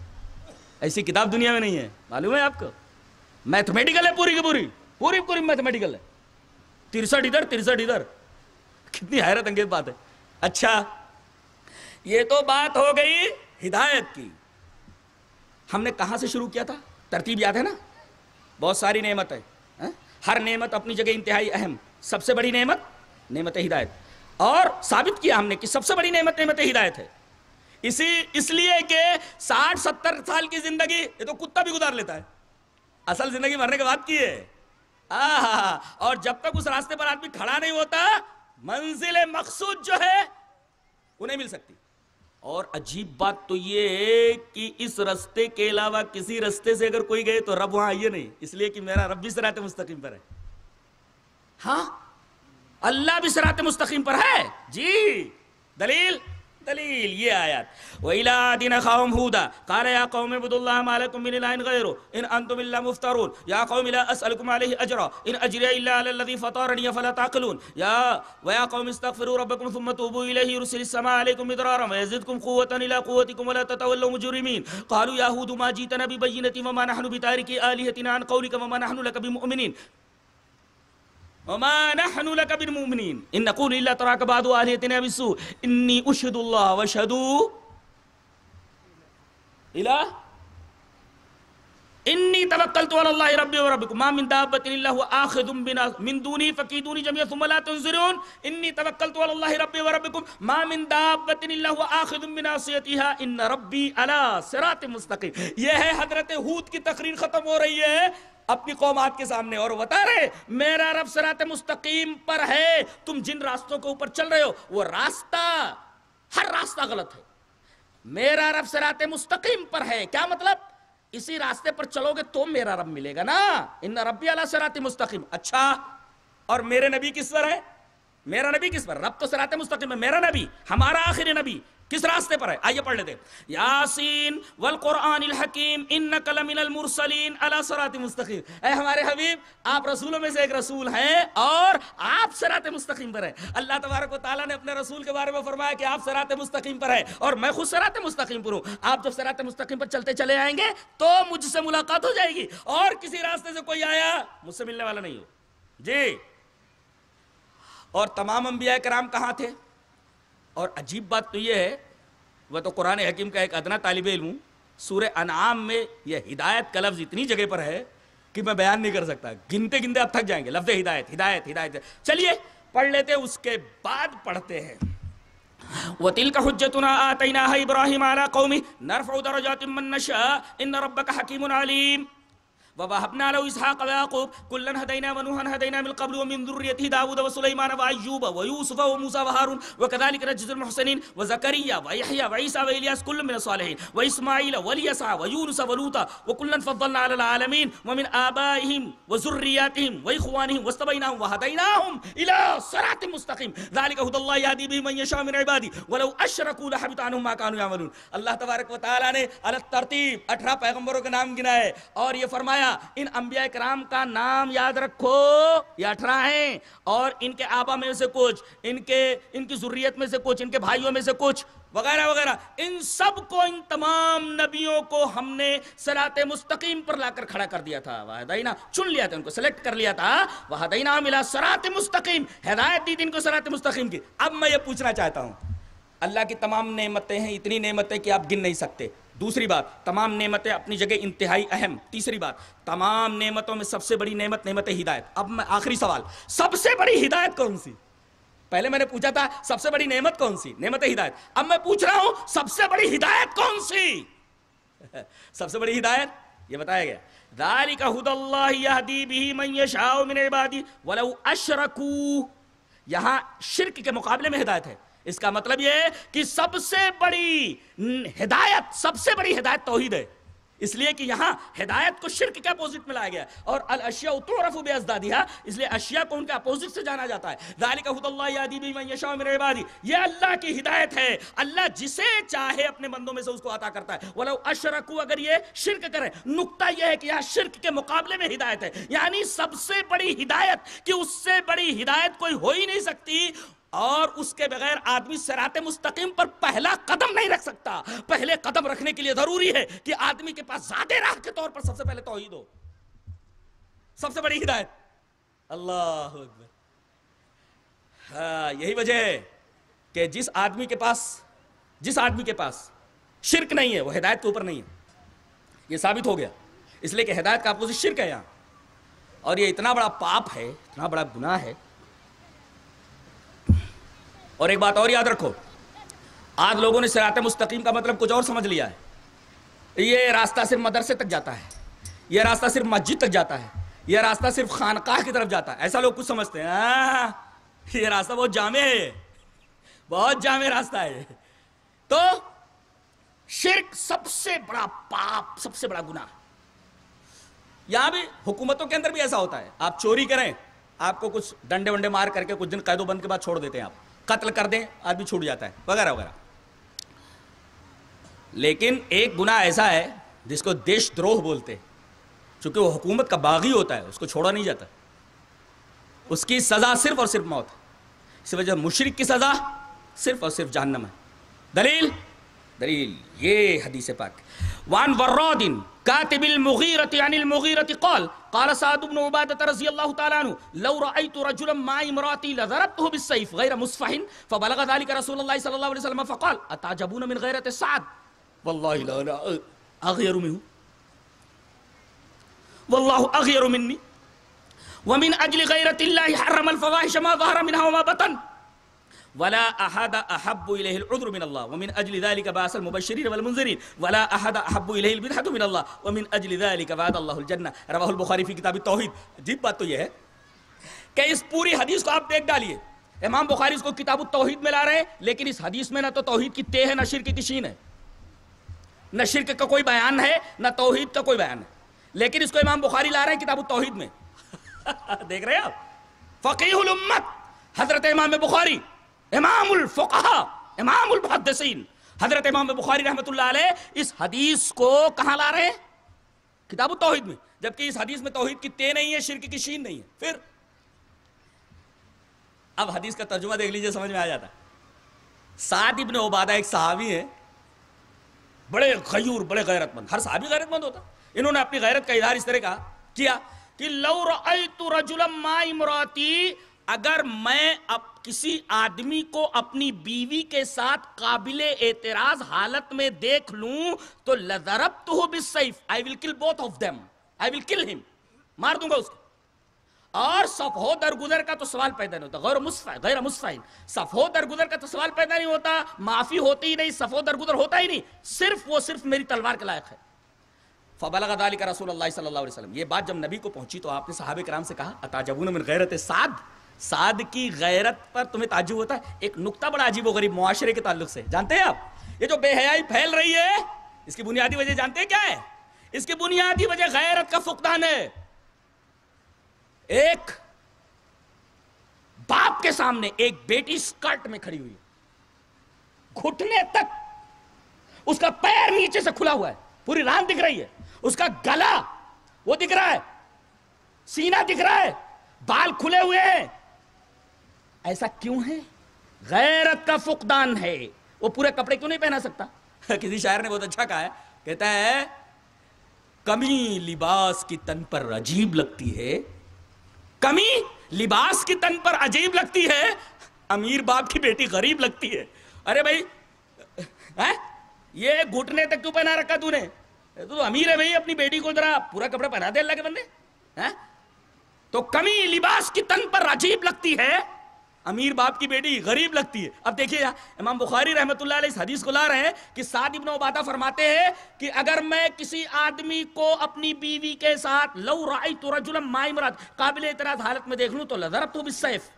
ایسی کتاب دنیا میں نہیں ہے معلوم ہے آپ کو میتھمیٹیکل ہے پوری کی پوری پوری پوری میتھمیٹیکل ہے ترسٹھ ادھر ترسٹھ ادھر کتنی حیرت انگیز بات ہے اچھا یہ تو بات ہو گئی ہدایت کی ہم نے کہاں سے شروع کیا تھا ترتیب یاد ہے نا بہت ساری نعمت ہے ہاں؟ ہر نعمت اپنی جگہ انتہائی اہم سب سے بڑی نعمت نعمت ہدایت اور ثابت کیا ہم نے کہ سب سے بڑی نعمت نعمت ہدایت ہے اسی اس لیے کہ ساٹھ ستر سال کی زندگی یہ تو کتا بھی گزار لیتا ہے اصل زندگی مرنے کے بات کی ہے آہا اور جب تک اس راستے پر آدمی کھڑا نہیں ہوتا منزل مقصود جو ہے وہ نہیں مل سکتی اور عجیب بات تو یہ ہے کہ اس رستے کے علاوہ کسی رستے سے اگر کوئی گئے تو رب وہاں آئیے نہیں اس لیے کہ میرا رب بھی سرات مستقیم پر ہے ہاں اللہ بھی سرات مستقیم پر ہے جی دلیل دلیل یہ آیات وَإِلَىٰ آدِنَ خَوْمْ هُودَ قَالَ يَا قَوْمِ بُدُ اللَّهَ مَا لَكُمْ مِنِ الْعَيْنِ غَيْرُ اِنْ أَنْتُمْ إِلَّا مُفْتَرُونَ يَا قَوْمِ لَا أَسْأَلُكُمْ عَلَيْهِ أَجْرَ اِنْ أَجْرِيَ إِلَّا عَلَى الَّذِي فَطَارَنِيَ فَلَا تَعْقِلُونَ وَيَا قَوْمِ اسْتَغْفِرُوا رَبَّكُمْ ثُمَّ تُوبُوا إِلَيْهِ يُرْسِلِ السَّمَاءَ عَلَيْكُمْ مِدْرَارًا وَيَزِدْكُمْ قُوَّةً إِلَى قُوَّتِكُمْ وَلَا تَتَوَلَّوْا مُجْرِمِينَ قَالُوا يَا هُودُ مَا جِئْتَنَا بِبَيِّنَةٍ وَمَا نَحْنُ بِتَارِكِي آلِهَتِنَا عَنْ قَوْلِكَ وَمَا نَحْنُ لَكَ بِمُؤْمِنِينَ وما نحن لك بالمؤمنين ان نقول الا تراك بعض الهتنا بالسوء اني اشهد الله واشهدوا الى انی توکلت علی اللہ ربی و ربکم ما من دابت الا هو اخذ بنا من دوني فكيدوني جميعا ثم لا تنظرون انی توکلت علی اللہ ربی و ربکم ما من دابت الا هو اخذ من ان ربي على صراط مستقيم یہ ہے حضرت ہود کی تقریر ختم ہو رہی ہے اپنی کے سامنے اور بتا رہے میرا رب سرات مستقیم پر ہے تم جن راستوں کے اوپر چل رہے ہو وہ راستہ ہر راستہ غلط ہے میرا رب سرات مستقیم پر ہے کیا مطلب اسی راستے پر چلو گے تو میرا رب ملے گا نا ان ربی اللہ سرات مستقیم اچھا اور میرے نبی کس پر ہے میرا نبی کس پر رب تو سرات مستقیم ہے میرا نبی ہمارا آخری نبی کس راستے پر ہے آئیے پڑھ لیتے یاسین والقرآن الحکیم انکا لمن المرسلین علی صراط مستقیم اے ہمارے حبیب آپ رسولوں میں سے ایک رسول ہیں اور آپ صراط مستقیم پر ہیں اللہ تبارک و تعالیٰ نے اپنے رسول کے بارے میں فرمایا کہ آپ صراط مستقیم پر ہیں اور میں خود صراط مستقیم پر ہوں آپ جب صراط مستقیم پر چلتے چلے آئیں گے تو مجھ سے ملاقات ہو جائے گی اور کسی راستے سے کوئی آیا مجھ سے ملنے والا نہیں ہو جی اور تمام انبیاء کرام کہاں تھے اور عجیب بات تو یہ ہے وہ تو قرآن حکیم کا ایک ادنا طالب علم سورہ انعام میں یہ ہدایت کا لفظ اتنی جگہ پر ہے کہ میں بیان نہیں کر سکتا گنتے گنتے اب تھک جائیں گے لفظ ہدایت ہدایت ہدایت چلیے پڑھ لیتے اس کے بعد پڑھتے ہیں وَتِلْكَ حُجَّتُنَا آتَيْنَاهَا إِبْرَاهِمَ عَلَىٰ قَوْمِهِ نَرْفَعُ دَرَجَاتٍ مَّن نَّشَاءُ إِنَّ رَبَّكَ حَكِيمٌ عَلِيمٌ ووهبنا له إسحاق ويعقوب كلا هدينا ونوحا هدينا من قبل ومن ذريته داود وسليمان وأيوب ويوسف وموسى وهارون وكذلك نجزي المحسنين وزكريا ويحيى وعيسى وإلياس كل من الصالحين وإسماعيل واليسع ويونس ولوطا وكلا فضلنا على العالمين ومن آبائهم وذرياتهم وإخوانهم واستبيناهم وهديناهم إلى صراط مستقيم ذلك هدى الله يهدي به من يشاء من عبادي ولو أشركوا لحبط عنهم ما كانوا يعملون الله تبارك وتعالى نے على الترتيب 18 پیغمبروں کے نام گنائے اور یہ فرمایا ان انبیاء اکرام کا نام یاد رکھو یہ اٹھ ہیں اور ان کے آبا میں سے کچھ ان کے ان کی ذریعت میں سے کچھ ان کے بھائیوں میں سے کچھ وغیرہ وغیرہ ان سب کو ان تمام نبیوں کو ہم نے سرات مستقیم پر لا کر کھڑا کر دیا تھا وحدائینا چن لیا تھا ان کو سیلیکٹ کر لیا تھا وحدائینا ملا سرات مستقیم ہدایت دید ان کو سرات مستقیم کی اب میں یہ پوچھنا چاہتا ہوں اللہ کی تمام نعمتیں ہیں اتنی نعمتیں کہ آپ گن نہیں سکتے دوسری بات تمام نعمتیں اپنی جگہ انتہائی اہم تیسری بات تمام نعمتوں میں سب سے بڑی نعمت نعمت ہدایت اب میں آخری سوال سب سے بڑی ہدایت کون سی پہلے میں نے پوچھا تھا سب سے بڑی نعمت کون سی نعمت ہدایت اب میں پوچھ رہا ہوں سب سے بڑی ہدایت کون سی سب سے بڑی ہدایت یہ بتایا گیا ذالک اللہ یہدی من من عبادی ولو اشرکو یہاں شرک کے مقابلے میں ہدایت ہے اس کا مطلب یہ ہے کہ سب سے بڑی ہدایت سب سے بڑی ہدایت توحید ہے اس لیے کہ یہاں ہدایت کو شرک کے اپوزٹ میں لائے گیا اور الاشیاء اتو رفو بے ازدہ دیا اس لیے اشیاء کو ان کے اپوزٹ سے جانا جاتا ہے ذالک حد اللہ یادی بی من یشاہ میرے عبادی یہ اللہ کی ہدایت ہے اللہ جسے چاہے اپنے بندوں میں سے اس کو عطا کرتا ہے ولو اشرکو اگر یہ شرک کرے نکتہ یہ ہے کہ یہاں شرک کے مقابلے میں ہدایت ہے یعنی سب سے بڑی ہدایت کہ اس سے بڑی ہدایت کوئی ہو ہی نہیں سکتی اور اس کے بغیر آدمی سرات مستقیم پر پہلا قدم نہیں رکھ سکتا پہلے قدم رکھنے کے لیے ضروری ہے کہ آدمی کے پاس ذات راہ کے طور پر سب سے پہلے توحید ہو سب سے بڑی ہدایت اللہ ہاں، یہی وجہ ہے کہ جس آدمی کے پاس جس آدمی کے پاس شرک نہیں ہے وہ ہدایت کے اوپر نہیں ہے یہ ثابت ہو گیا اس لیے کہ ہدایت کا اپوزٹ شرک ہے یہاں اور یہ اتنا بڑا پاپ ہے اتنا بڑا گناہ ہے اور ایک بات اور یاد رکھو آج لوگوں نے سرات مستقیم کا مطلب کچھ اور سمجھ لیا ہے یہ راستہ صرف مدرسے تک جاتا ہے یہ راستہ صرف مسجد تک جاتا ہے یہ راستہ صرف خانقاہ کی طرف جاتا ہے ایسا لوگ کچھ سمجھتے ہیں یہ راستہ بہت جامع ہے بہت جامع راستہ ہے تو شرک سب سب سے سے بڑا بڑا پاپ گنا یہاں بھی حکومتوں کے اندر بھی ایسا ہوتا ہے آپ چوری کریں آپ کو کچھ ڈنڈے ونڈے مار کر کے کچھ دن قید و بند کے بعد چھوڑ دیتے ہیں آپ قتل کر دیں آدمی چھوٹ جاتا ہے وغیرہ وغیرہ لیکن ایک گناہ ایسا ہے جس کو دیش دروہ بولتے چونکہ وہ حکومت کا باغی ہوتا ہے اس کو چھوڑا نہیں جاتا اس کی سزا صرف اور صرف موت ہے اس وجہ مشرق کی سزا صرف اور صرف جہنم ہے دلیل دلیل یہ حدیث پاک قال سعد بن عبادة رضي الله تعالى عنه لو رأيت رجلا مع امرأتي لضربته بالسيف غير مصفح فبلغ ذلك رسول الله صلى الله عليه وسلم فقال أتعجبون من غيرة سعد والله لا أنا أغير منه والله أغير مني ومن أجل غيرة الله حرم الفواحش ما ظهر منها وما بطن ولا احد احب العذر من ومن اجل ذلك باس المبشرين والمنذرين ولا احد احب البدعه من ومن اجل ذلك وعد الله الجنہ رواه البخاری فی کتاب التوحید جیب بات تو یہ ہے کہ اس پوری حدیث کو آپ دیکھ ڈالیے امام بخاری اس کو کتاب التوحید میں لا رہے ہیں لیکن اس حدیث میں نہ تو توحید کی تے ہے نہ شرک کی شین ہے نہ شرک کا کوئی بیان ہے نہ توحید کا کوئی بیان ہے لیکن اس کو امام بخاری لا رہے ہیں کتاب التوحید میں دیکھ رہے ہیں آپ فقیح الامت حضرت امام بخاری امام الفقہ امام المحدثین حضرت امام بخاری رحمت اللہ علیہ اس حدیث کو کہاں لا رہے کتاب التوحید میں جبکہ اس حدیث میں توحید کی تے نہیں ہے شرکی کی شین نہیں ہے پھر اب حدیث کا ترجمہ دیکھ لیجئے سمجھ میں آ جاتا ہے سعید ابن عبادہ ایک صحابی ہے بڑے غیور بڑے غیرت مند ہر صحابی غیرت مند ہوتا انہوں نے اپنی غیرت کا اظہار اس طرح کہا کیا کہ لو رأیت اگر میں کسی آدمی کو اپنی بیوی کے ساتھ قابل اعتراض حالت میں دیکھ لوں تو لَذَرَبْتُ هُو بِسْسَيْفِ I will kill both of them I will kill him مار دوں گا اس کو اور صفحو درگزر کا تو سوال پیدا نہیں ہوتا غیر مصفحین صفحو درگزر کا تو سوال پیدا نہیں ہوتا معافی ہوتی ہی نہیں صفحو درگزر ہوتا ہی نہیں صرف وہ صرف میری تلوار کے لائق ہے فَبَلَغَ ذَلِكَ رَسُولَ اللَّهِ صَلَّى اللَّهِ وَرَسَلَمْ یہ بات جب نبی کو پہنچی تو آپ نے صحابہ کرام سے کہا اتاجبون من غیرت سعد سعد کی غیرت پر تمہیں ہوتا ہے ایک نقطہ بڑا عجیب و غریب معاشرے کے تعلق سے جانتے ہیں آپ یہ جو بے حیائی پھیل رہی ہے اس کی بنیادی وجہ جانتے ہیں کیا ہے اس کی بنیادی وجہ غیرت کا فقدان ہے ایک باپ کے سامنے ایک بیٹی سکرٹ میں کھڑی ہوئی گھٹنے تک اس کا پیر نیچے سے کھلا ہوا ہے پوری ران دکھ رہی ہے اس کا گلا وہ دکھ رہا ہے سینہ دکھ رہا ہے بال کھلے ہوئے ہیں ایسا کیوں ہے غیرت کا فقدان ہے وہ پورے کپڑے کیوں نہیں پہنا سکتا کسی شاعر نے بہت اچھا کہا ہے ہے ہے ہے کہتا کمی کمی لباس لباس کی کی تن تن پر پر عجیب عجیب لگتی لگتی امیر باپ کی بیٹی غریب لگتی ہے ارے بھائی یہ گھٹنے تک کیوں پہنا رکھا تو نے تو امیر ہے بھائی اپنی بیٹی کو ذرا پورا کپڑا پہنا دے اللہ کے بندے تو کمی لباس کی تن پر عجیب لگتی ہے امیر باپ کی بیٹی غریب لگتی ہے اب دیکھیں امام بخاری رحمت اللہ علیہ اس حدیث کو لا رہے ہیں کہ سعید ابن عبادہ فرماتے ہیں کہ اگر میں کسی آدمی کو اپنی بیوی کے ساتھ لو رائیت رجلم مائی مرد قابل اعتراض حالت میں دیکھ لوں تو لذربتو بسیف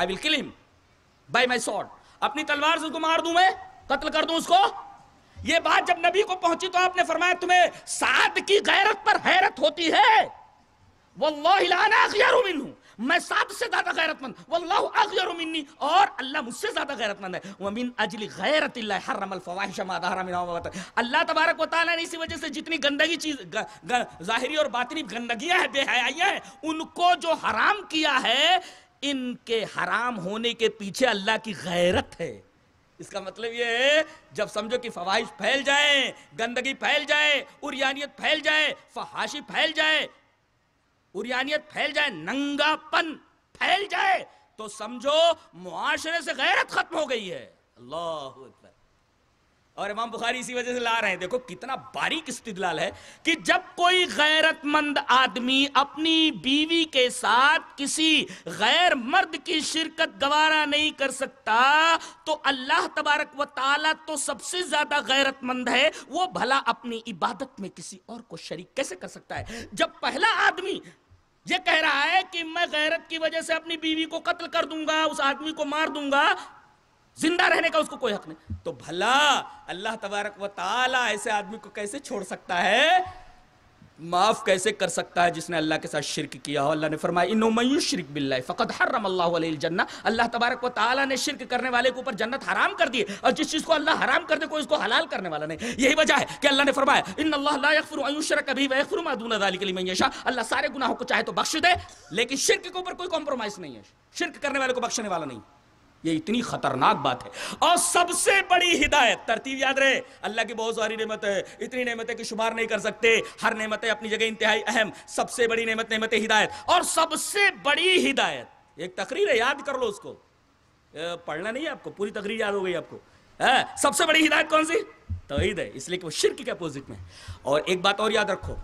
I will kill him by my sword اپنی تلوار سے اس کو مار دوں میں قتل کر دوں اس کو یہ بات جب نبی کو پہنچی تو آپ نے فرمایا تمہیں سعید کی غیرت پر حیرت ہوتی ہے واللہ لانا اغیر منہوں میں سب سے زیادہ غیرت مند واللہ اغیر منی اور اللہ مجھ سے زیادہ غیرت مند ہے ومن اجل غیرت اللہ حرم الفواحش ما ظهر منها وما بطن اللہ تبارک و تعالی نے اسی وجہ سے جتنی گندگی چیز ظاہری اور باطنی گندگیاں ہیں بے حیائیاں ہیں ان کو جو حرام کیا ہے ان کے حرام ہونے کے پیچھے اللہ کی غیرت ہے اس کا مطلب یہ ہے جب سمجھو کہ فواہش پھیل جائیں گندگی پھیل جائے اریانیت پھیل جائے فحاشی پھیل جائے اریانیت پھیل جائے ننگا پن پھیل جائے تو سمجھو معاشرے سے غیرت ختم ہو گئی ہے اللہ اکبر اور امام بخاری اسی وجہ سے لا رہے ہیں دیکھو کتنا باریک استدلال ہے کہ جب کوئی غیرت مند آدمی اپنی بیوی کے ساتھ کسی غیر مرد کی شرکت گوارا نہیں کر سکتا تو اللہ تبارک و تعالیٰ تو سب سے زیادہ غیرت مند ہے وہ بھلا اپنی عبادت میں کسی اور کو شریک کیسے کر سکتا ہے جب پہلا آدمی یہ کہہ رہا ہے کہ میں غیرت کی وجہ سے اپنی بیوی کو قتل کر دوں گا اس آدمی کو مار دوں گا زندہ رہنے کا اس کو کوئی حق نہیں تو بھلا اللہ تبارک و تعالی ایسے آدمی کو کیسے چھوڑ سکتا ہے معاف کیسے کر سکتا ہے جس نے اللہ کے ساتھ شرک کیا ہو اللہ نے فرمایا باللہ حرم اللہ علیہ الجنہ اللہ تبارک و تعالیٰ نے شرک کرنے والے اوپر جنت حرام کر دی اور جس چیز کو اللہ حرام کر دے کوئی اس کو حلال کرنے والا نہیں یہی وجہ ہے کہ اللہ نے فرمایا ان اللہ لا یغفر ویغفر ما دون کے لیے یشاء اللہ سارے گناہوں کو چاہے تو بخش دے لیکن شرک کے اوپر کوئی کمپرومائز نہیں ہے شرک کرنے والے کو بخشنے والا نہیں یہ اتنی خطرناک بات ہے اور سب سے بڑی ہدایت ترتیب یاد رہے اللہ کی بہت ساری نعمت نعمتیں شمار نہیں کر سکتے ہر نعمت ہے انتہائی پڑھنا نہیں ہے آپ کو پوری تقریر یاد ہو گئی آپ کو سب سے بڑی ہدایت کون سی توحید ہے اس لیے کہ وہ شرک کے اپوزٹ میں اور ایک بات اور یاد رکھو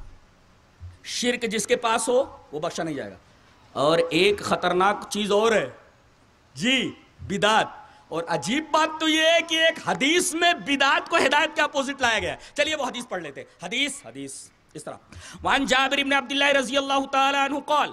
شرک جس کے پاس ہو وہ بخشا نہیں جائے گا اور ایک خطرناک چیز اور ہے جی بدات اور عجیب بات تو یہ ہے کہ ایک حدیث میں بیدات کو ہدایت کے اپوزٹ لایا گیا ہے چلیے وہ حدیث پڑھ لیتے حدیث حدیث اس طرح وان جابر ابن عبداللہ رضی اللہ تعالی عنہ قال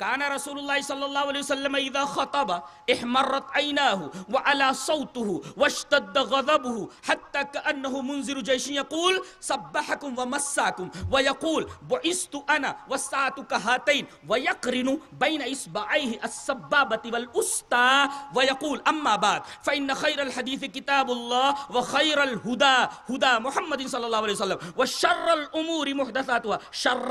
كان رسول الله صلى الله عليه وسلم إذا خطب احمرت عيناه وعلى صوته واشتد غضبه حتى كأنه منذر جيش يقول سبحكم ومساكم ويقول بعثت أنا والساعة كهاتين ويقرن بين إصبعيه السبابة والأستا ويقول أما بعد فإن خير الحديث كتاب الله وخير الهدى هدى محمد صلى الله عليه وسلم وشر الأمور محدثاتها شر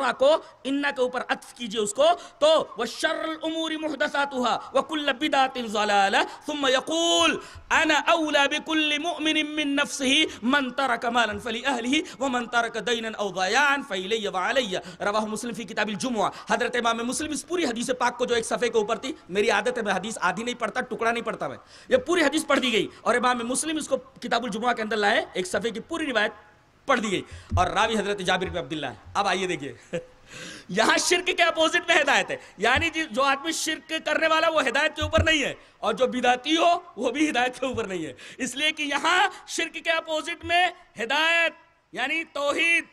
إنك أوبر أتفكي اوپر تو وشر الامور محدثاتها وكل بدعه ضلاله ثم يقول انا اولى بكل مؤمن من نفسه من ترك مالا فلاهله ومن ترك دينا او ضياعا فالي وعلي رواه مسلم في كتاب الجمعه حضرت امام مسلم اس پوری حدیث پاک کو جو ایک صفحے کے اوپر تھی میری عادت ہے میں حدیث آدھی نہیں پڑھتا ٹکڑا نہیں پڑھتا میں یہ پوری حدیث پڑھ دی گئی اور امام مسلم اس کو کتاب الجمعہ کے اندر لائے ایک صفحے کی پوری روایت پڑھ دی گئی اور راوی حضرت جابر بن عبداللہ ہے اب آئیے دیکھیے یہاں شرک کے اپوزٹ میں ہدایت ہے یعنی جی، جو آدمی شرک کرنے والا وہ ہدایت کے اوپر نہیں ہے اور جو بیداتی ہو وہ بھی ہدایت کے اوپر نہیں ہے اس لیے کہ یہاں شرک کے اپوزٹ میں ہدایت یعنی توحید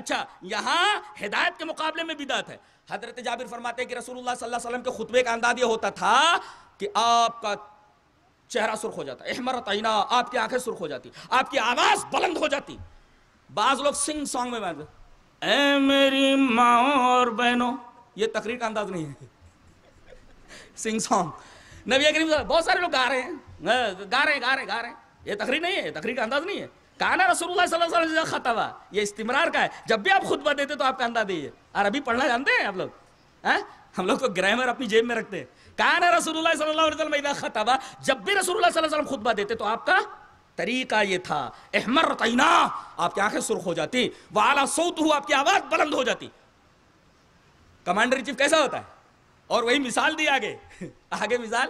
اچھا یہاں ہدایت کے مقابلے میں بیدات ہے حضرت جابر فرماتے ہیں کہ رسول اللہ صلی اللہ علیہ وسلم کے خطبے کا انداز یہ ہوتا تھا کہ آپ کا چہرہ سرخ ہو جاتا ہے احمرت آئینہ آپ کی آنکھیں سرخ ہو جاتی آپ کی آواز بلند ہو جاتی بعض لوگ سنگ سانگ میں بیدات اے میری ماں اور بہنوں یہ تقریر کا انداز نہیں ہے سنگ سانگ نبی کریم صلی اللہ علیہ وسلم بہت سارے لوگ گا رہے ہیں گا رہے ہیں گا رہے ہیں گا رہے ہیں یہ تقریر نہیں ہے یہ تقریر کا انداز نہیں ہے کہانا رسول اللہ صلی اللہ علیہ وسلم خطبہ یہ استمرار کا ہے جب بھی آپ خطبہ دیتے تو آپ کا انداز دیئے اور ابھی پڑھنا جانتے ہیں آپ لوگ ہاں؟ ہم لوگ کو گرامر اپنی جیب میں رکھتے ہیں کہانا رسول اللہ صلی اللہ علیہ وسلم خطبہ جب بھی رسول اللہ صلی اللہ علیہ وسلم خطبہ دیتے تو آپ کا طریقہ یہ تھا احمر تینا آپ کی آنکھیں سرخ ہو جاتی وعلا سوت ہو آپ کی آواز بلند ہو جاتی کمانڈر چیف کیسا ہوتا ہے اور وہی مثال دی آگے آگے مثال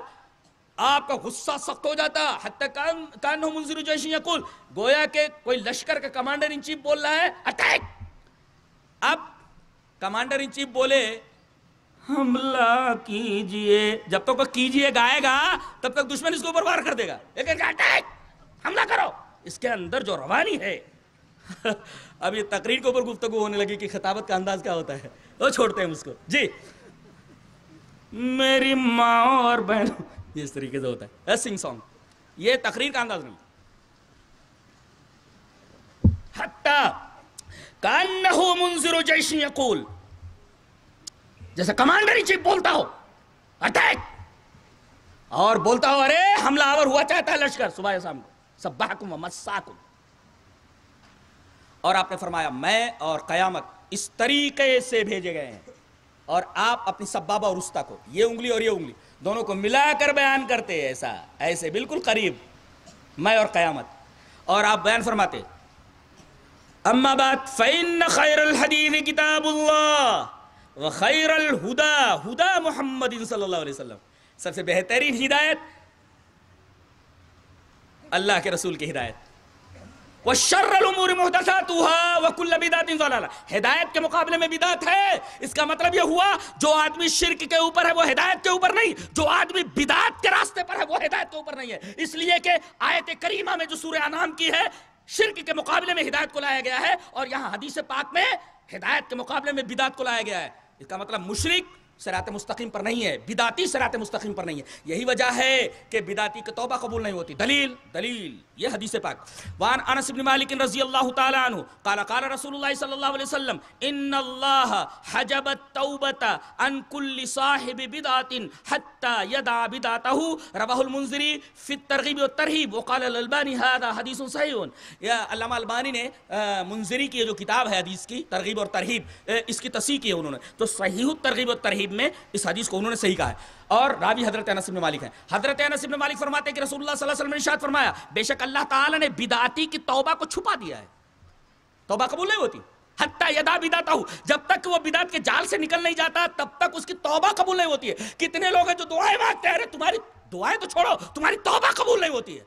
آپ کا غصہ سخت ہو جاتا حتی کان ہو منظر جیشن یا کل گویا کہ کوئی لشکر کا کمانڈر ان چیف بول رہا ہے اٹیک اب کمانڈر ان چیف بولے حملہ کیجئے جب تک کیجئے گائے گا تب تک دشمن اس کو اوپر وار کر دے گا لیکن کہا اٹیک حملہ کرو اس کے اندر جو روانی ہے اب یہ تقریر کو پر گفتگو ہونے لگی کہ خطابت کا انداز کیا ہوتا ہے وہ چھوڑتے ہیں اس کو جی میری ماں اور بہنوں یہ اس طریقے سے ہوتا ہے سنگ سانگ یہ تقریر کا انداز نہیں حتی کانہو منظر جیش یقول جیسے کمانڈری چیپ بولتا ہو اٹیک اور بولتا ہو ارے حملہ آور ہوا چاہتا ہے لشکر صبح یا سامنے مساکم اور آپ نے فرمایا میں اور قیامت اس طریقے سے بھیجے گئے ہیں اور آپ اپنی سبابہ اور رستہ کو یہ انگلی اور یہ انگلی دونوں کو ملا کر بیان کرتے ایسا ایسے بالکل قریب میں اور قیامت اور آپ بیان فرماتے اما بات خیر الحدیث کتاب اللہ خیر الہدا ہدا محمد صلی اللہ علیہ وسلم سب سے بہترین ہدایت اللہ کے رسول کی ہدایت وشر الامور محدثاتها وکل بدعه ضلاله ہدایت کے مقابلے میں بدعت ہے اس کا مطلب یہ ہوا جو آدمی شرک کے اوپر ہے وہ ہدایت کے اوپر نہیں جو آدمی بدعت کے راستے پر ہے وہ ہدایت کے اوپر نہیں ہے اس لیے کہ آیت کریمہ میں جو سورہ انعام کی ہے شرک کے مقابلے میں ہدایت کو لایا گیا ہے اور یہاں حدیث پاک میں ہدایت کے مقابلے میں بدعت کو لایا گیا ہے اس کا مطلب مشرک سرات مستقیم پر نہیں ہے بداتی سرات مستقیم پر نہیں ہے یہی وجہ ہے کہ بداتی کے توبہ قبول نہیں ہوتی دلیل دلیل یہ حدیث پاک وان انس بن مالک رضی اللہ تعالی عنہ قال قال رسول اللہ صلی اللہ علیہ وسلم ان اللہ حجب التوبت ان کل صاحب بدات حتی یدع بداتہ رواہ المنظری فی الترغیب و ترہیب وقال الالبانی هذا حدیث یا علامہ البانی نے منظری کی جو کتاب ہے حدیث کی ترغیب اور ترہیب اس کی تصیح کی ہے انہوں نے تو صحیح ترغیب و شریف میں اس حدیث کو انہوں نے صحیح کہا ہے اور راوی حضرت انس بن مالک ہیں حضرت انس بن مالک فرماتے ہیں کہ رسول اللہ صلی اللہ علیہ وسلم نے ارشاد فرمایا بے شک اللہ تعالی نے بدعتی کی توبہ کو چھپا دیا ہے توبہ قبول نہیں ہوتی حتی یدا بدعتا ہو جب تک وہ بدعت کے جال سے نکل نہیں جاتا تب تک اس کی توبہ قبول نہیں ہوتی ہے کتنے لوگ ہیں جو دعائیں مانگتے ہیں تمہاری دعائیں تو چھوڑو تمہاری توبہ قبول نہیں ہوتی ہے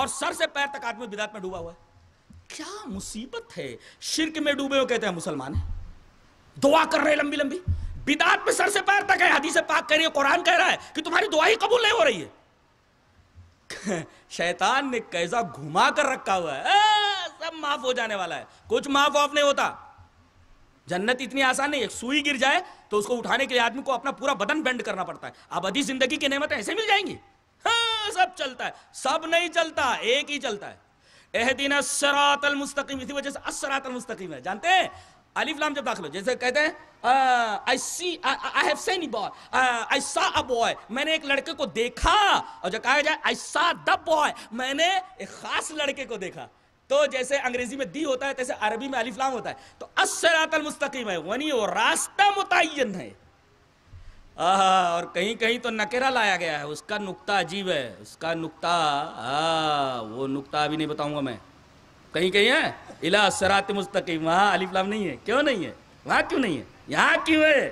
اور سر سے پیر تک آدمی بدعت میں ڈوبا ہوا ہے کیا مصیبت ہے شرک میں ڈوبے ہو کہتے ہیں مسلمان ہیں دعا کر رہے لمبی لمبی بیدات میں سر سے پیر تک ہے حدیث پاک کہہ رہی ہے قرآن کہہ رہا ہے کہ تمہاری دعا ہی قبول نہیں ہو رہی ہے شیطان نے کیسا گھما کر رکھا ہوا ہے سب معاف ہو جانے والا ہے کچھ معاف آف نہیں ہوتا جنت اتنی آسان نہیں ایک سوئی گر جائے تو اس کو اٹھانے کے لئے آدمی کو اپنا پورا بدن بینڈ کرنا پڑتا ہے اب ادھی زندگی کی نعمتیں ایسے مل جائیں گی ہاں، سب چلتا ہے سب نہیں چلتا ایک ہی چلتا ہے اہدین السراط المستقیم اسی وجہ سے السراط المستقیم ہے جانتے ہیں علیف لام جب داخل ہو جیسے کہتے ہیں آئی ہیو سین بوائے آئی سا ا بوائے میں نے ایک لڑکے کو دیکھا اور جو کہا جائے آئی سا دا بوائے میں نے ایک خاص لڑکے کو دیکھا تو جیسے انگریزی میں دی ہوتا ہے تیسے عربی میں علیف لام ہوتا ہے تو اسرات المستقیم ہے ونی وہ راستہ متعین ہے اور کہیں کہیں تو نکرہ لائے گیا ہے اس کا نکتہ عجیب ہے اس کا نکتہ وہ نکتہ ابھی نہیں بتاؤں گا میں کہیں کہیں ہے سرات مستقیم وہاں علی فلام نہیں ہے کیوں نہیں ہے وہاں کیوں نہیں ہے یہاں کیوں ہے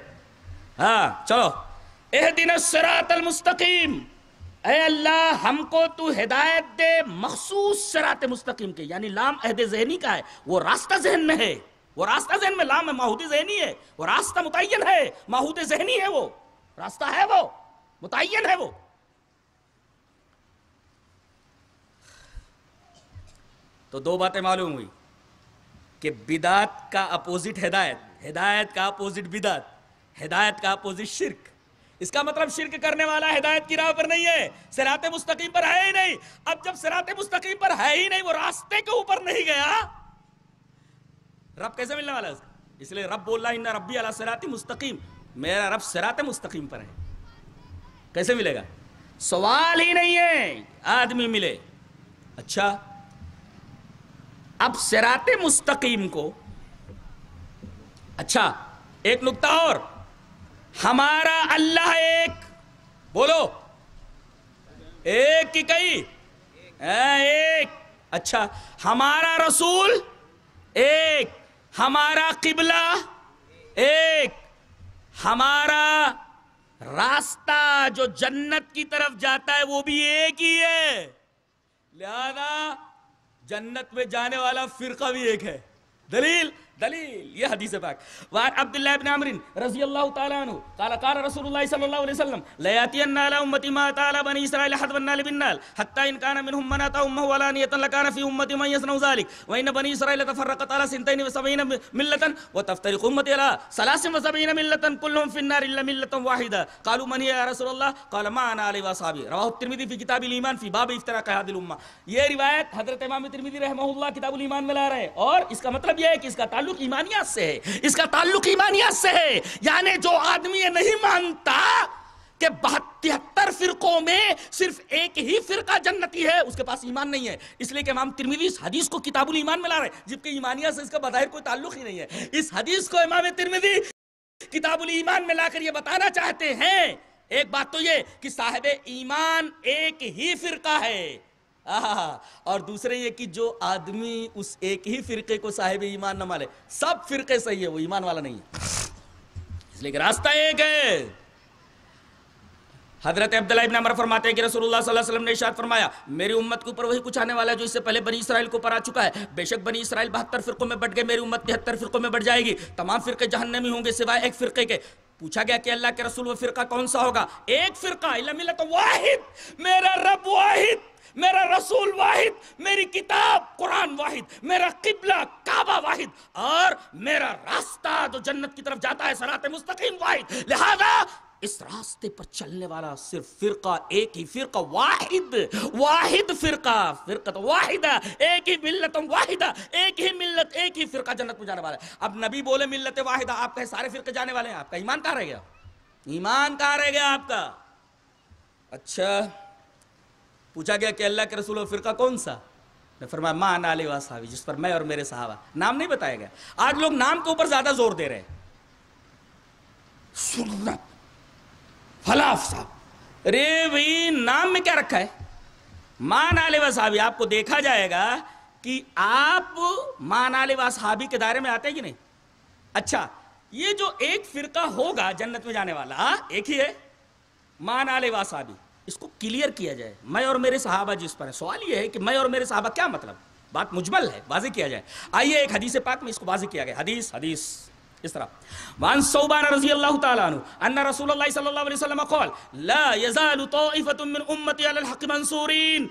ہاں چلو السرات المستقیم اے اللہ ہم کو تو ہدایت دے مخصوص سرات مستقیم کے یعنی لام عہد ذہنی کا ہے وہ راستہ ذہن میں ہے وہ راستہ ذہن میں لام ہے ماہود ذہنی ہے وہ راستہ متعین ہے ماہود ذہنی ہے وہ راستہ ہے وہ متعین ہے وہ تو دو باتیں معلوم ہوئی کہ بدات کا اپوزٹ ہدایت ہدایت کا اپوزٹ بدات ہدایت کا اپوزٹ شرک اس کا مطلب شرک کرنے والا ہدایت کی راہ پر نہیں ہے سرات مستقیم پر ہے ہی نہیں اب جب سرات مستقیم پر ہے ہی نہیں وہ راستے کے اوپر نہیں گیا رب کیسے ملنے والا اس لیے رب بول رہا ربی بھی سرات مستقیم میرا رب سرات مستقیم پر ہے کیسے ملے گا سوال ہی نہیں ہے آدمی ملے اچھا اب سرات مستقیم کو اچھا ایک نقطہ اور ہمارا اللہ ایک بولو ایک کی کئی ہاں، ایک اچھا ہمارا رسول ایک ہمارا قبلہ ایک ہمارا راستہ جو جنت کی طرف جاتا ہے وہ بھی ایک ہی ہے لہذا جنت میں جانے والا فرقہ بھی ایک ہے دلیل دلیل یہ حدیث پاک وار عبداللہ بن عمرین رضی اللہ تعالیٰ عنہ قال قال رسول اللہ صلی اللہ علیہ وسلم لیاتین نالا امتی ما تعالی بنی اسرائیل حد بن نال نال حتی ان کانا من ہم مناتا امہ والا نیتا لکانا فی امتی من یسنو ذالک وین بنی اسرائیل تفرق تعالی سنتین و سبعین ملتا و تفترق امتی علا سلاس و سبعین ملتا کلهم فی النار اللہ ملتا واحدا قالوا من یا رسول اللہ قال ما انا علی و صحابی رواہ الترمیدی فی کتاب الیمان فی باب افتراق حد الامہ یہ روایت حضرت امام ترمیدی رحمہ اللہ کتاب الیمان میں لا رہے اور اس کا مطلب یہ ہے کہ اس کا تعلق تعلق ایمانیات سے ہے اس کا تعلق ایمانیات سے ہے یعنی جو آدمی یہ نہیں مانتا کہ بہتیتر فرقوں میں صرف ایک ہی فرقہ جنتی ہے اس کے پاس ایمان نہیں ہے اس لئے کہ امام ترمیدی اس حدیث کو کتاب الیمان میں لارہے جبکہ ایمانیات سے اس کا بظاہر کوئی تعلق ہی نہیں ہے اس حدیث کو امام ترمیدی کتاب الیمان میں کر یہ بتانا چاہتے ہیں ایک بات تو یہ کہ صاحب ایمان ایک ہی فرقہ ہے اور دوسرے یہ کہ جو آدمی اس ایک ہی فرقے کو صاحب ایمان نہ مانے سب فرقے صحیح ہے وہ ایمان والا نہیں ہے اس لیے کہ راستہ ایک ہے حضرت عبداللہ ابن عمر فرماتے ہیں کہ رسول اللہ صلی اللہ علیہ وسلم نے اشارت فرمایا میری امت کے اوپر وہی کچھ آنے والا ہے جو اس سے پہلے بنی اسرائیل کو پر آ چکا ہے بے شک بنی اسرائیل بہتر فرقوں میں بٹ گئے میری امت تہتر فرقوں میں بٹ جائے گی تمام فرقے جہنمی ہوں گے سوائے ایک فرقے کے پوچھا گیا کہ اللہ کے رسول وہ فرقہ کون سا ہوگا ایک فرقہ اللہ ملت واحد میرا رب واحد میرا رسول واحد میری کتاب قرآن واحد میرا قبلہ کعبہ واحد اور میرا راستہ جو جنت کی طرف جاتا ہے سرات مستقیم واحد لہذا اس راستے پر چلنے والا صرف فرقہ ایک ہی فرقہ واحد واحد فرقہ فرقہ تو واحدہ ایک ہی ملت واحدہ ایک ہی ملت ایک ہی فرقہ جنت میں جانے والا ہے اب نبی بولے ملت واحدہ آپ کہے سارے فرقے جانے والے ہیں آپ کا ایمان کہا رہ گیا ایمان کہا رہ گیا آپ کا اچھا پوچھا گیا کہ اللہ کے رسول و فرقہ کون سا فرمایا ماں وا صحابی جس پر میں اور میرے صحابہ نام نہیں بتایا گیا آج لوگ نام کے اوپر زیادہ زور دے رہے سنت فلاف صاحب نام میں کیا رکھا ہے و صحابی آپ کو دیکھا جائے گا کہ آپ صحابی کے دائرے میں آتے ہیں کہ نہیں اچھا یہ جو ایک فرقہ ہوگا جنت میں جانے والا ایک ہی ہے مانال واسابی اس کو کلیر کیا جائے میں اور میرے صحابہ جس پر ہیں سوال یہ ہے کہ میں اور میرے صحابہ کیا مطلب بات مجمل ہے واضح کیا جائے آئیے ایک حدیث پاک میں اس کو واضح کیا گیا حدیث حدیث اس طرح وان صوبان رضی اللہ تعالیٰ عنہ ان رسول اللہ صلی اللہ علیہ وسلم قول لا يزال طائفت من امتی علی الحق منصورین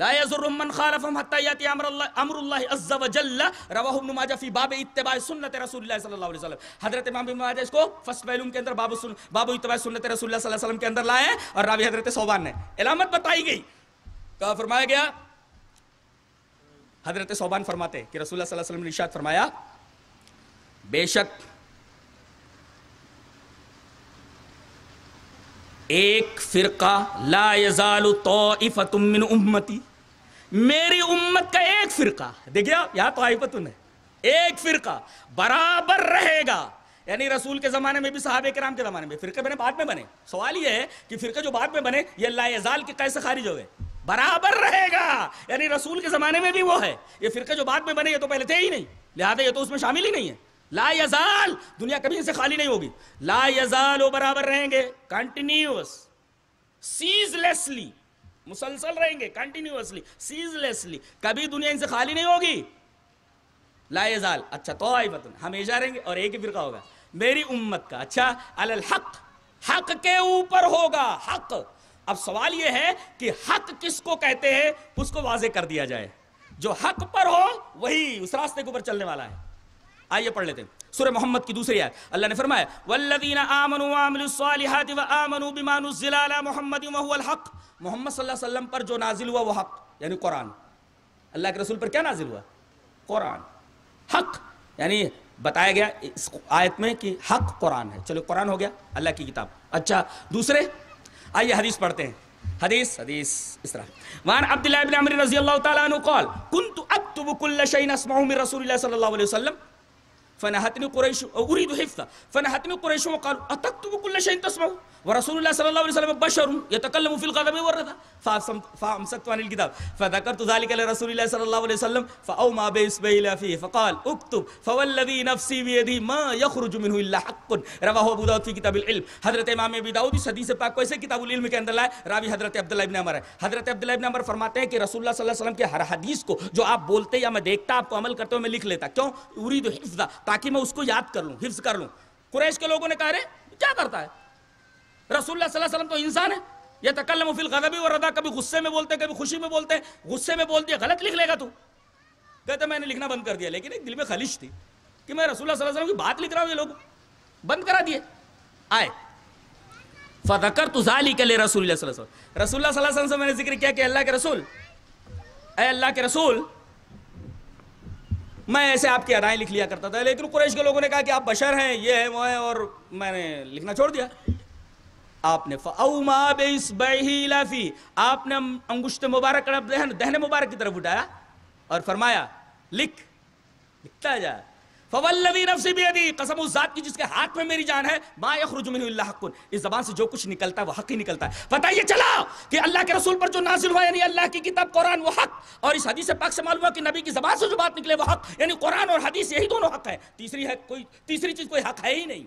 لا يزر من خالفهم حتى ياتي امر الله امر الله عز وجل رواه ابن ماجه في باب اتباع سنه رسول الله صلى الله عليه وسلم حضرت امام ابن ماجه اس کو فسٹ ویلوم کے اندر باب سن باب اتباع سنت رسول اللہ صلی اللہ علیہ وسلم کے اندر لائے اور راوی حضرت صوبان نے علامت بتائی گئی کہا فرمایا گیا حضرت صوبان فرماتے ہیں کہ رسول اللہ صلی اللہ علیہ وسلم نے ارشاد فرمایا بے شک ایک فرقہ لا من امتی میری امت کا ایک فرقہ دیکھیے برابر رہے گا یعنی رسول کے زمانے میں بھی صحابہ کرام کے زمانے میں فرقے بنے بعد میں بنے سوال یہ ہے کہ فرقہ جو بعد میں بنے یہ لا کے خارج ہوئے برابر رہے گا یعنی رسول کے زمانے میں بھی وہ ہے یہ فرقے جو بعد میں بنے یہ تو پہلے تھے ہی نہیں لہذا یہ تو اس میں شامل ہی نہیں ہے لا یزال دنیا کبھی ان سے خالی نہیں ہوگی لا یزال وہ برابر رہیں گے سیز لیسلی مسلسل رہیں گے کنٹینیوسلی کبھی دنیا ان سے خالی نہیں ہوگی لا یزال اچھا تو آئی وطن ایک ہی فرقہ ہوگا میری امت کا اچھا الحق حق کے اوپر ہوگا حق اب سوال یہ ہے کہ حق کس کو کہتے ہیں اس کو واضح کر دیا جائے جو حق پر ہو وہی اس راستے کے اوپر چلنے والا ہے آئیے پڑھ لیتے ہیں سورہ محمد کی دوسری آیت اللہ نے فرمایا والذین آمنوا وعملوا الصالحات وآمنوا بما نزل على محمد وهو الحق محمد صلی اللہ علیہ وسلم پر جو نازل ہوا وہ حق یعنی قرآن اللہ کے رسول پر کیا نازل ہوا قرآن حق یعنی بتایا گیا اس آیت میں کہ حق قرآن ہے چلو قرآن ہو گیا اللہ کی کتاب اچھا دوسرے آئیے حدیث پڑھتے ہیں حدیث حدیث اس طرح وان عبداللہ بن عمر رضی اللہ تعالیٰ عنہ قال کنت اکتب کل شئین اسمعو من رسول اللہ صلی اللہ علیہ وسلم فنهتني قريش أو أريد حفظه فنهتني قريش وقالوا أتكتب كل شيء تسمعه ورسول اللہ صلی اللہ علیہ وسلم بشر یتکلم فی الغضب والرضا فامسکتو عن الكتاب فذکرت ذلك لرسول اللہ صلی اللہ علیہ وسلم فاوما بیسبہی لفی فقال اکتب فواللذی نفسی بیدی ما یخرج منہ اللہ حق رواہو ابو داود فی کتاب العلم حضرت امام ابی داود اس حدیث پاک کو ایسے کتاب العلم کے اندر لائے راوی حضرت عبداللہ ابن عمر ہے حضرت عبداللہ ابن عمر فرماتے ہیں کہ رسول اللہ صلی اللہ علیہ وسلم کے ہر حدیث کو جو آپ بولتے یا میں دیکھتا آپ کو عمل کرتے ہو میں لکھ لیتا کیوں اریدو حفظہ تاکہ میں اس کو یاد کر لوں حفظ کر لوں قریش کے لوگوں نے کہا رہے کیا کرتا ہے رسول اللہ صلی اللہ علیہ وسلم تو انسان ہے یہ تکلم فی الغضب و رضا کبھی غصے میں بولتے کبھی خوشی میں بولتے ہیں غصے میں بولتے ہیں غلط لکھ لے گا تو کہتے میں نے لکھنا بند کر دیا لیکن ایک دل میں خلش تھی کہ میں رسول اللہ صلی اللہ علیہ وسلم کی بات لکھ رہا ہوں یہ لوگوں بند کرا دیے آئے فتح تو ظالی کے لئے رسول رسول سے میں نے ذکر کیا کہ اللہ کے رسول اے اللہ کے رسول میں ایسے آپ کی ادائیں لکھ لیا کرتا تھا لیکن قریش کے لوگوں نے کہا کہ آپ بشر ہیں یہ ہے وہ ہیں اور میں نے لکھنا چھوڑ دیا آپ نے فَأَوْمَا بِإِسْبَعِهِ إِلَا آپ نے انگوشت مبارک دہن مبارک کی طرف اٹھایا اور فرمایا لکھ لکھتا جا فوالذی نفسی بیدی قسم اس ذات کی جس کے ہاتھ میں میری جان ہے ما یخرج منہ اللہ حق اس زبان سے جو کچھ نکلتا ہے وہ حق ہی نکلتا ہے پتہ یہ چلا کہ اللہ کے رسول پر جو نازل ہوا یعنی اللہ کی کتاب قرآن وہ حق اور اس حدیث پاک سے معلوم ہوا کہ نبی کی زبان سے جو بات نکلے وہ حق یعنی قرآن اور حدیث یہی دونوں حق ہیں تیسری چیز کوئی حق ہے ہی نہیں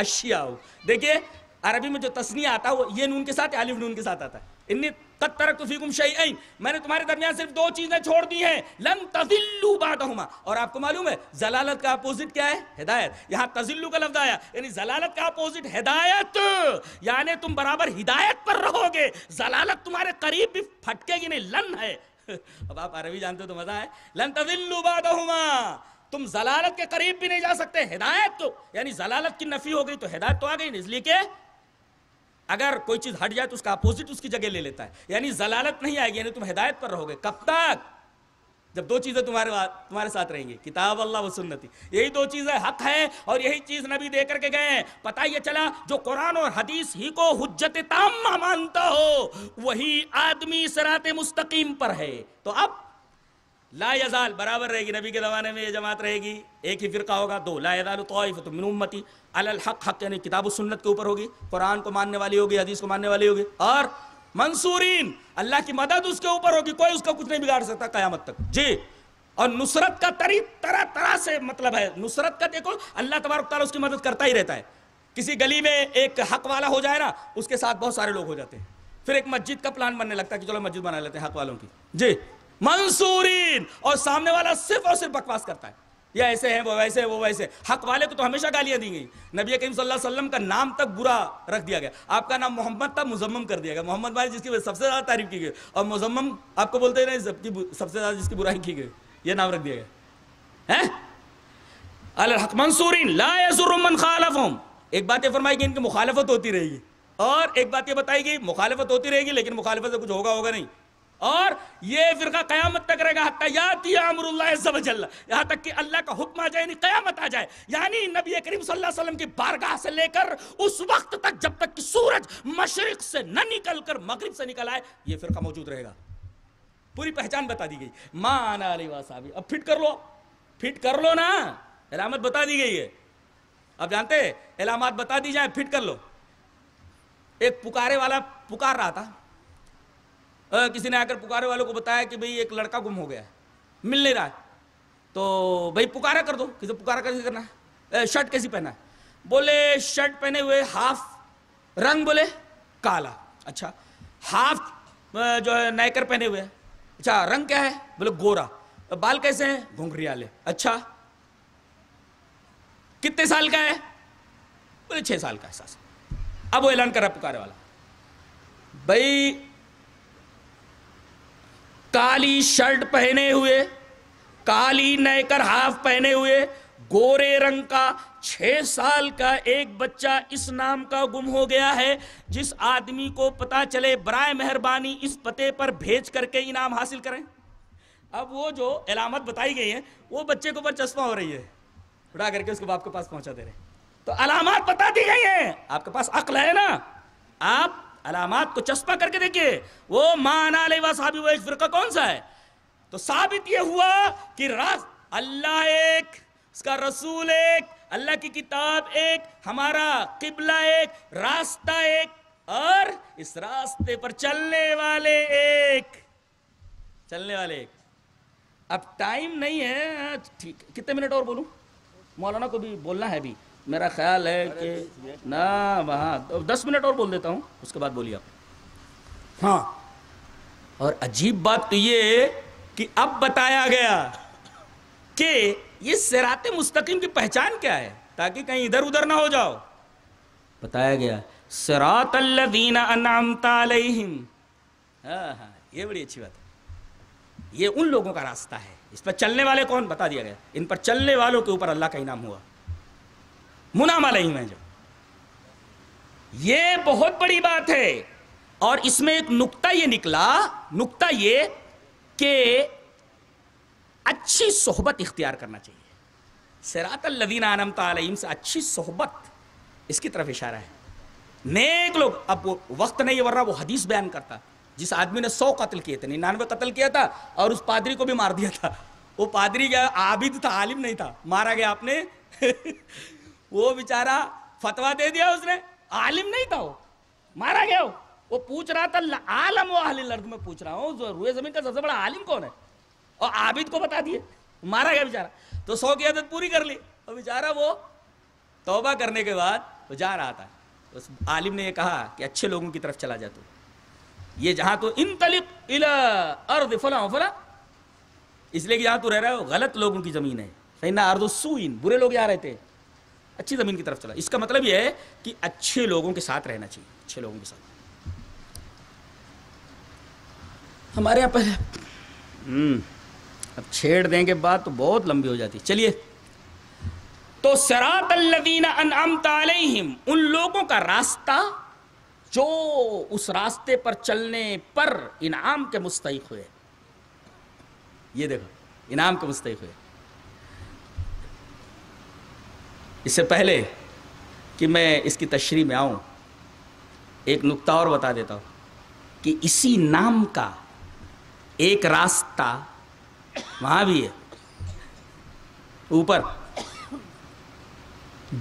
اشیاء دیکھیں عربی میں جو تصنیہ آتا ہے یہ نون کے ساتھ علیف نون کے ساتھ آتا ہے انی قد ترکتو فیکم شیئین میں نے تمہارے درمیان صرف دو چیزیں چھوڑ دی ہیں لن تذلو بعدہما اور آپ کو معلوم ہے زلالت کا اپوزٹ کیا ہے ہدایت یہاں تذلو کا لفظ آیا یعنی زلالت کا اپوزٹ ہدایت یعنی تم برابر ہدایت پر رہو گے زلالت تمہارے قریب بھی پھٹکے گی نہیں یعنی لن ہے اب آپ عربی جانتے ہو تو مزا ہے لن تذلو بعدہما تم زلالت کے قریب بھی نہیں جا سکتے ہدایت تو یعنی کی نفی ہو گئی تو ہدایت تو آ گئی اگر کوئی چیز ہٹ جائے تو اس اس کا اپوزٹ کی جگہ لے لیتا ہے یعنی یعنی نہیں آئے گی یعنی تم ہدایت پر رہو گے کب تک جب دو چیزیں تمہارے ساتھ رہیں گی کتاب اللہ و سنتی یہی دو چیزیں حق ہے اور یہی چیز نبی دے کر کے گئے ہیں پتہ یہ چلا جو قرآن اور حدیث ہی کو حجت تامہ مانتا ہو وہی آدمی سرات مستقیم پر ہے تو اب لا یزال برابر رہے گی نبی کے زمانے میں یہ جماعت رہے گی ایک ہی فرقہ ہوگا دو لا یزال من امتی الحق حق یعنی کتاب سنت کے اوپر ہوگی قرآن کو ماننے والی ہوگی حدیث کو ماننے والی ہوگی اور منصورین اللہ کی مدد اس اس کے اوپر ہوگی کوئی کا کچھ نہیں بگاڑ سکتا قیامت تک جی اور نصرت کا سے مطلب ہے نصرت کا دیکھو اللہ تبارک اس کی مدد کرتا ہی رہتا ہے کسی گلی میں ایک حق والا ہو جائے نا اس کے ساتھ بہت سارے لوگ ہو جاتے ہیں پھر ایک مسجد کا پلان بننے لگتا ہے کہ مسجد بنا لیتے ہیں حق والوں کی جی منصورین اور سامنے والا صرف اور صرف بکواس کرتا ہے یہ ایسے ہیں وہ ویسے وہ ویسے حق والے کو تو ہمیشہ گالیاں دی گئیں نبی کریم صلی اللہ علیہ وسلم کا نام تک برا رکھ دیا گیا آپ کا نام محمد تھا مزمم کر دیا گیا محمد والے سب سے زیادہ تعریف کی گئی اور مزمم آپ کو بولتے سب سے زیادہ جس کی برائی کی گئی یہ نام رکھ دیا گیا ایک بات یہ فرمائی ان کی مخالفت ہوتی رہے گی اور ایک بات یہ بتائی گئی مخالفت ہوتی رہے گی لیکن مخالفت سے کچھ ہوگا ہوگا نہیں اور یہ فرقہ قیامت تک رہے گا عمر اللہ عز و جل یہاں تک کہ اللہ کا حکم آ جائے یعنی قیامت آ جائے یعنی نبی کریم صلی اللہ علیہ وسلم کی بارگاہ سے لے کر اس وقت تک جب تک کہ سورج مشرق سے نہ نکل کر مغرب سے نکل آئے یہ فرقہ موجود رہے گا پوری پہچان بتا دی گئی مانا علی و صحابی اب فٹ کر لو فٹ کر لو نا علامت بتا دی گئی ہے اب جانتے علامات بتا دی جائیں فٹ کر لو ایک پکارے والا پکار رہا تھا کسی نے آ کر پکارے والوں کو بتایا کہ بھئی ایک لڑکا گم ہو گیا ہے مل نہیں رہا ہے تو بھائی پکارا کر دو کسی پکارا کیسے کرنا ہے شرٹ کیسی پہنا ہے بولے شرٹ پہنے ہوئے ہاف رنگ بولے کالا اچھا ہاف جو ہے نائکر پہنے ہوئے اچھا رنگ کیا ہے بولے گورا بال کیسے ہیں گھونگری والے اچھا کتنے سال کا ہے بولے چھ سال کا احساس اب وہ اعلان کر رہا پکارے والا بھائی کالی شرٹ پہنے ہوئے کالی نیکر ہاف پہنے ہوئے گورے رنگ کا چھ سال کا ایک بچہ اس نام کا گم ہو گیا ہے جس آدمی کو پتا چلے برائے مہربانی اس پتے پر بھیج کر کے انعام حاصل کریں اب وہ جو علامت بتائی گئی ہیں وہ بچے کو چسپا ہو رہی ہے اٹھا کر کے اس کو باپ کے پاس پہنچا دے رہے ہیں تو علامات بتا دی گئی ہیں آپ کے پاس عقل ہے نا آپ علامات کو چسپا کر کے دیکھیے وہ مانا علیہ و صحابی وہ ایک فرقہ کون سا ہے تو ثابت یہ ہوا کہ راست اللہ ایک اس کا رسول ایک اللہ کی کتاب ایک ہمارا قبلہ ایک راستہ ایک اور اس راستے پر چلنے والے ایک چلنے والے ایک اب ٹائم نہیں ہے ٹھیک کتنے منٹ اور بولوں مولانا کو بھی بولنا ہے بھی میرا خیال ہے کہ نہ وہاں دس منٹ اور بول دیتا ہوں اس کے بعد بولیے آپ ہاں اور عجیب بات تو یہ کہ اب بتایا گیا کہ یہ سرات مستقیم کی پہچان کیا ہے تاکہ کہیں ادھر ادھر نہ ہو جاؤ بتایا گیا سرات اللہ علیہم ہاں، ہاں، یہ بڑی اچھی بات ہے یہ ان لوگوں کا راستہ ہے اس پر چلنے والے کون بتا دیا گیا ان پر چلنے والوں کے اوپر اللہ کا انعام ہوا منام علیہ میں جب یہ بہت بڑی بات ہے اور اس میں ایک نکتہ یہ نکلا نکتہ یہ کہ اچھی صحبت اختیار کرنا چاہیے سرات سے اچھی صحبت اس کی طرف اشارہ ہے نیک لوگ اب وہ وقت نہیں ورنہ وہ حدیث بیان کرتا جس آدمی نے سو قتل کیے تھے ننانوے قتل کیا تھا اور اس پادری کو بھی مار دیا تھا وہ پادری گیا عابد تھا عالم نہیں تھا مارا گیا آپ نے وہ بیچارہ فتوہ دے دیا اس نے عالم نہیں تھا وہ مارا گیا وہ پوچھ رہا تھا عالم میں پوچھ رہا ہوں زمین کا سب سے بڑا عالم کون ہے اور عابد کو بتا دیے مارا گیا بیچارہ تو سو کی عادت پوری کر لی اور بیچارہ وہ توبہ کرنے کے بعد وہ جا رہا تھا اس عالم نے یہ کہا کہ اچھے لوگوں کی طرف چلا جا تو یہ جہاں تو ان طلب فلاں اس لیے کہ جہاں رہ رہا ہے غلط لوگوں کی زمین ہے برے لوگ جا رہے تھے اچھی زمین کی طرف چلا اس کا مطلب یہ ہے کہ اچھے لوگوں کے ساتھ رہنا چاہیے اچھے لوگوں کے ساتھ ہمارے یہاں پہ اب چھیڑ دیں گے بات تو بہت لمبی ہو جاتی چلیے تو سرات انعمت علیہم ان لوگوں کا راستہ جو اس راستے پر چلنے پر انعام کے مستحق ہوئے یہ دیکھو انعام کے مستحق ہوئے اس سے پہلے کہ میں اس کی تشریح میں آؤں ایک نقطہ اور بتا دیتا ہوں کہ اسی نام کا ایک راستہ وہاں بھی ہے اوپر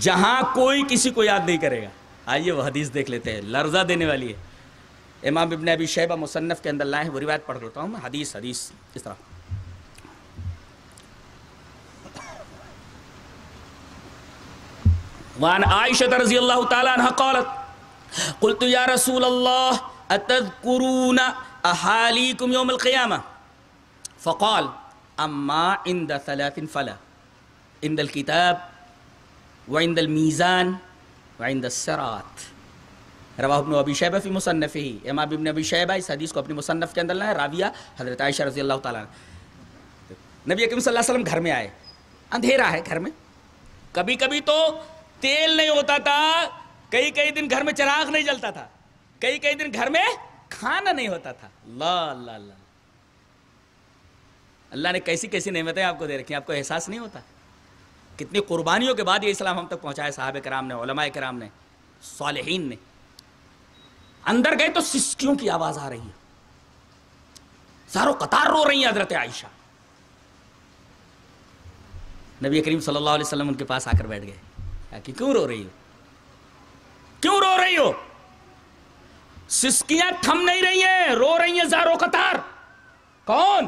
جہاں کوئی کسی کو یاد نہیں کرے گا آئیے وہ حدیث دیکھ لیتے ہیں لرزہ دینے والی ہے امام ابن ابی شیبہ مصنف کے اندر لائے ہیں وہ روایت پڑھ لیتا ہوں میں حدیث حدیث کس طرح وعن عائشة رضی اللہ تعالی عنہ قالت قلت یا رسول اللہ اتذکرون احالیکم یوم القیامة فقال اما عند ثلاث فلا عند الكتاب وعند الميزان وعند السرات رواہ ابن ابی شہبہ فی مصنف ہی امام ابن ابی شہبہ اس حدیث کو اپنی مصنف کے اندر لائے راویہ حضرت عائشہ رضی اللہ تعالیٰ نبی اکیم صلی اللہ علیہ وسلم گھر میں آئے اندھیرہ ہے گھر میں کبھی کبھی تو تیل نہیں ہوتا تھا کئی کئی دن گھر میں چراغ نہیں جلتا تھا کئی کئی دن گھر میں کھانا نہیں ہوتا تھا اللہ اللہ اللہ اللہ نے کیسی کیسی نعمتیں آپ کو دے رکھی ہیں آپ کو احساس نہیں ہوتا کتنی قربانیوں کے بعد یہ اسلام ہم تک پہنچائے صاحب کرام نے علماء کرام نے صالحین نے اندر گئے تو سسکیوں کی آواز آ رہی ہے ساروں قطار رو رہی ہیں حضرت عائشہ نبی کریم صلی اللہ علیہ وسلم ان کے پاس آ کر بیٹھ گئے کیوں رو رہی ہو کیوں رو رہی ہو سسکیاں تھم نہیں رہی ہیں رو رہی ہیں زارو قطار کون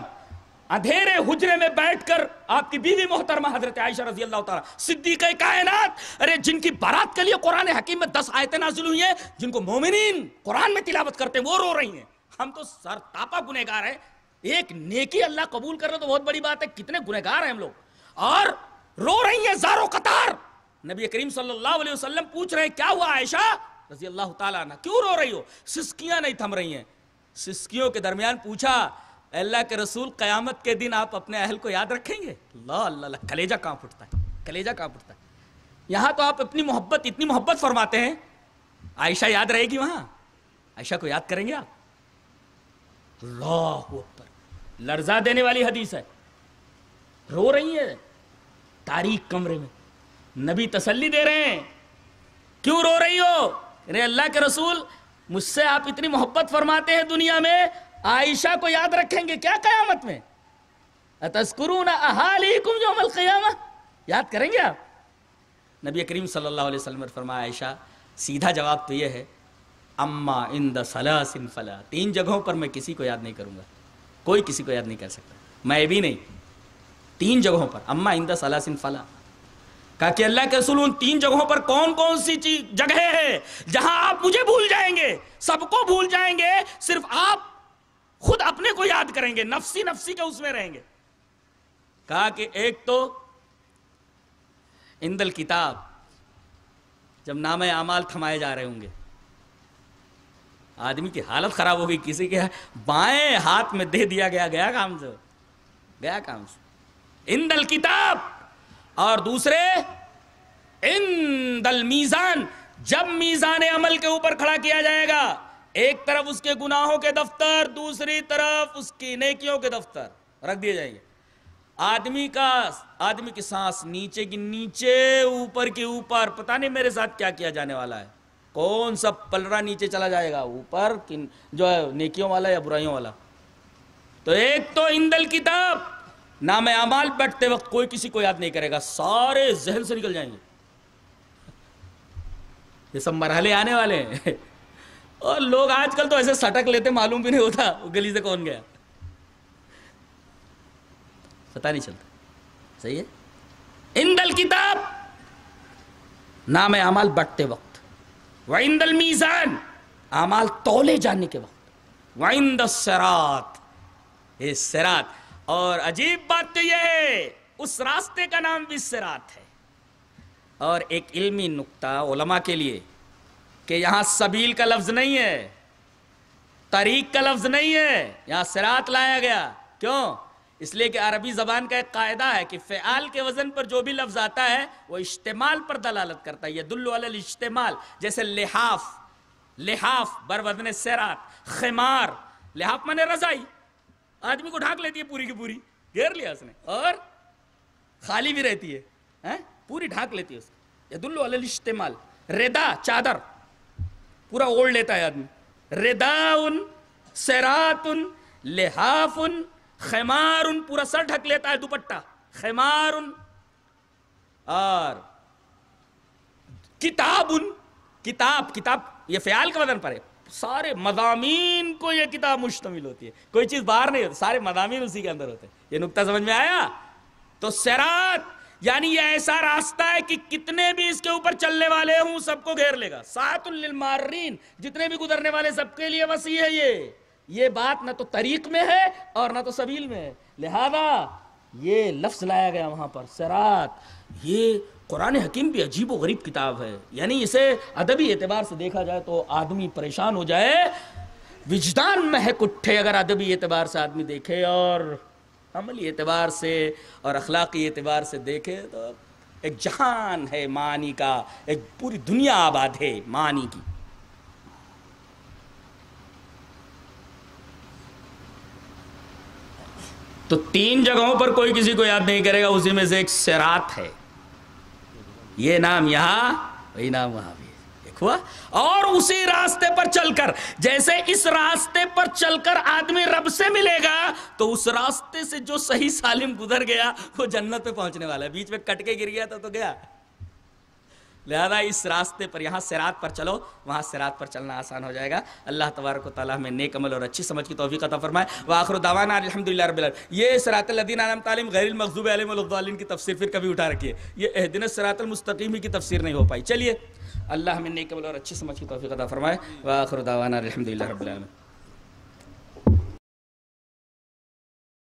اندھیرے حجرے میں بیٹھ کر آپ کی بیوی محترمہ حضرت عائشہ رضی اللہ تعالیٰ صدیقہ کائنات ارے جن کی بارات کے لیے قرآن حکیم میں دس آیتیں نازل ہوئی ہیں جن کو مومنین قرآن میں تلاوت کرتے ہیں وہ رو رہی ہیں ہم تو سر تاپا گنہگار ہیں ایک نیکی اللہ قبول کر رہے تو بہت بڑی بات ہے کتنے گنہگار ہیں ہم لوگ اور رو رہی ہیں زارو قطار نبی کریم صلی اللہ علیہ وسلم پوچھ رہے ہیں کیا ہوا عائشہ رضی اللہ تعالیٰ عنہ کیوں رو رہی ہو سسکیاں نہیں تھم رہی ہیں سسکیوں کے درمیان پوچھا اللہ کے رسول قیامت کے دن آپ اپنے اہل کو یاد رکھیں گے اللہ اللہ اللہ کلیجہ کہاں پھٹتا ہے کلیجہ کہاں پھٹتا ہے یہاں تو آپ اپنی محبت اتنی محبت فرماتے ہیں عائشہ یاد رہے گی وہاں عائشہ کو یاد کریں گے آپ اللہ اکبر لرزہ دینے والی حدیث ہے رو رہی ہیں تاریخ کمرے میں نبی تسلی دے رہے ہیں کیوں رو رہی ہو ارے اللہ کے رسول مجھ سے آپ اتنی محبت فرماتے ہیں دنیا میں عائشہ کو یاد رکھیں گے کیا قیامت میں اتذکرون احالیکم یوم القیامہ یاد کریں گے آپ نبی کریم صلی اللہ علیہ وسلم فرمایا عائشہ سیدھا جواب تو یہ ہے اما سلاس فلا تین جگہوں پر میں کسی کو یاد نہیں کروں گا کوئی کسی کو یاد نہیں کر سکتا میں بھی نہیں تین جگہوں پر اما ان دا صلاح فلاں کہا کہ اللہ کے رسول ان تین جگہوں پر کون کون سی چیز جگہ ہے جہاں آپ مجھے بھول جائیں گے سب کو بھول جائیں گے صرف آپ خود اپنے کو یاد کریں گے نفسی نفسی کے اس میں رہیں گے کہا کہ ایک تو اندل کتاب جب نام اعمال تھمائے جا رہے ہوں گے آدمی کی حالت خراب ہو گئی کسی کے بائیں ہاتھ میں دے دیا گیا گیا کام سے گیا کام سے اندل کتاب اور دوسرے ان دل میزان جب میزان عمل کے اوپر کھڑا کیا جائے گا ایک طرف اس کے گناہوں کے دفتر دوسری طرف اس کی نیکیوں کے دفتر رکھ دیے جائیں گے آدمی کا آدمی کی سانس نیچے کی نیچے اوپر کے اوپر پتہ نہیں میرے ساتھ کیا کیا جانے والا ہے کون سا پلرا نیچے چلا جائے گا اوپر جو ہے نیکیوں والا یا برائیوں والا تو ایک تو اندل کتاب نام بیٹھتے وقت کوئی کسی کو یاد نہیں کرے گا سارے ذہن سے نکل جائیں گے یہ سب مرحلے آنے والے ہیں اور لوگ آج کل تو ایسے سٹک لیتے معلوم بھی نہیں ہوتا وہ گلی سے کون گیا پتا نہیں چلتا صحیح ہے اندل کتاب نام اعمال بٹتے وقت وعند المیزان اعمال تولے جانے کے وقت وعند السرات یہ سرات اور عجیب بات تو یہ ہے اس راستے کا نام بھی سرات ہے اور ایک علمی نقطہ علماء کے لیے کہ یہاں سبیل کا لفظ نہیں ہے طریق کا لفظ نہیں ہے یہاں سرات لایا گیا کیوں اس لیے کہ عربی زبان کا ایک قاعدہ ہے کہ فعال کے وزن پر جو بھی لفظ آتا ہے وہ اجتمال پر دلالت کرتا ہے دل اجتماع جیسے لحاف لحاف بر وزن سیرات خمار لحاف من رضائی آدمی کو ڈھاک لیتی ہے پوری کی پوری گھیر لیا اس نے اور خالی بھی رہتی ہے ہاں؟ پوری ڈھاک لیتی ہے اس ید اللہ علیہ الشتمال ردا چادر پورا اوڑ لیتا ہے آدمی رداؤن سیراتن لحافن خیمارن پورا سر ڈھک لیتا ہے دوپٹہ خیمارن اور کتابن کتاب کتاب یہ فیال کا وزن پر ہے سارے مضامین کو یہ کتاب مشتمل ہوتی ہے کوئی چیز باہر نہیں ہوتی سارے مضامین اسی کے اندر ہوتے ہیں یہ نکتہ سمجھ میں آیا تو سرات یعنی یہ ایسا راستہ ہے کہ کتنے بھی اس کے اوپر چلنے والے ہوں سب کو گھیر لے گا سات للمارین جتنے بھی گزرنے والے سب کے لیے وسیع ہے یہ یہ بات نہ تو طریق میں ہے اور نہ تو سبیل میں ہے لہذا یہ لفظ لایا گیا وہاں پر سرات یہ قرآن حکیم بھی عجیب و غریب کتاب ہے یعنی اسے ادبی اعتبار سے دیکھا جائے تو آدمی پریشان ہو جائے وجدان مہک اٹھے اگر ادبی اعتبار سے آدمی دیکھے اور عملی اعتبار سے اور اخلاقی اعتبار سے دیکھے تو ایک جہان ہے معنی کا ایک پوری دنیا آباد ہے معنی کی تو تین جگہوں پر کوئی کسی کو یاد نہیں کرے گا اسی میں سے ایک سرات ہے یہ نام یہاں وہی نام وہاں بھی دیکھوا ہاں، اور اسی راستے پر چل کر جیسے اس راستے پر چل کر آدمی رب سے ملے گا تو اس راستے سے جو صحیح سالم گزر گیا وہ جنت پہ پہنچنے والا ہے بیچ میں کٹ کے گر گیا تھا تو گیا لہذا اس راستے پر یہاں سرات پر چلو وہاں سرات پر چلنا آسان ہو جائے گا اللہ تبارک و تعالیٰ ہمیں نیک عمل اور اچھی سمجھ کی توفیق عطا فرمائے وآخر دعوانا الحمدللہ رب العالمین یہ سرات الدین عالم تعلیم غیر المغضوب علم الب کی تفسیر پھر کبھی اٹھا رکھیے یہ اہدن سرات المستقیم کی تفسیر نہیں ہو پائی چلیے اللہ ہمیں نیک عمل اور اچھی سمجھ کی توفیق عطا فرمائے وآخر دعوانا الحمدللہ رب العالمین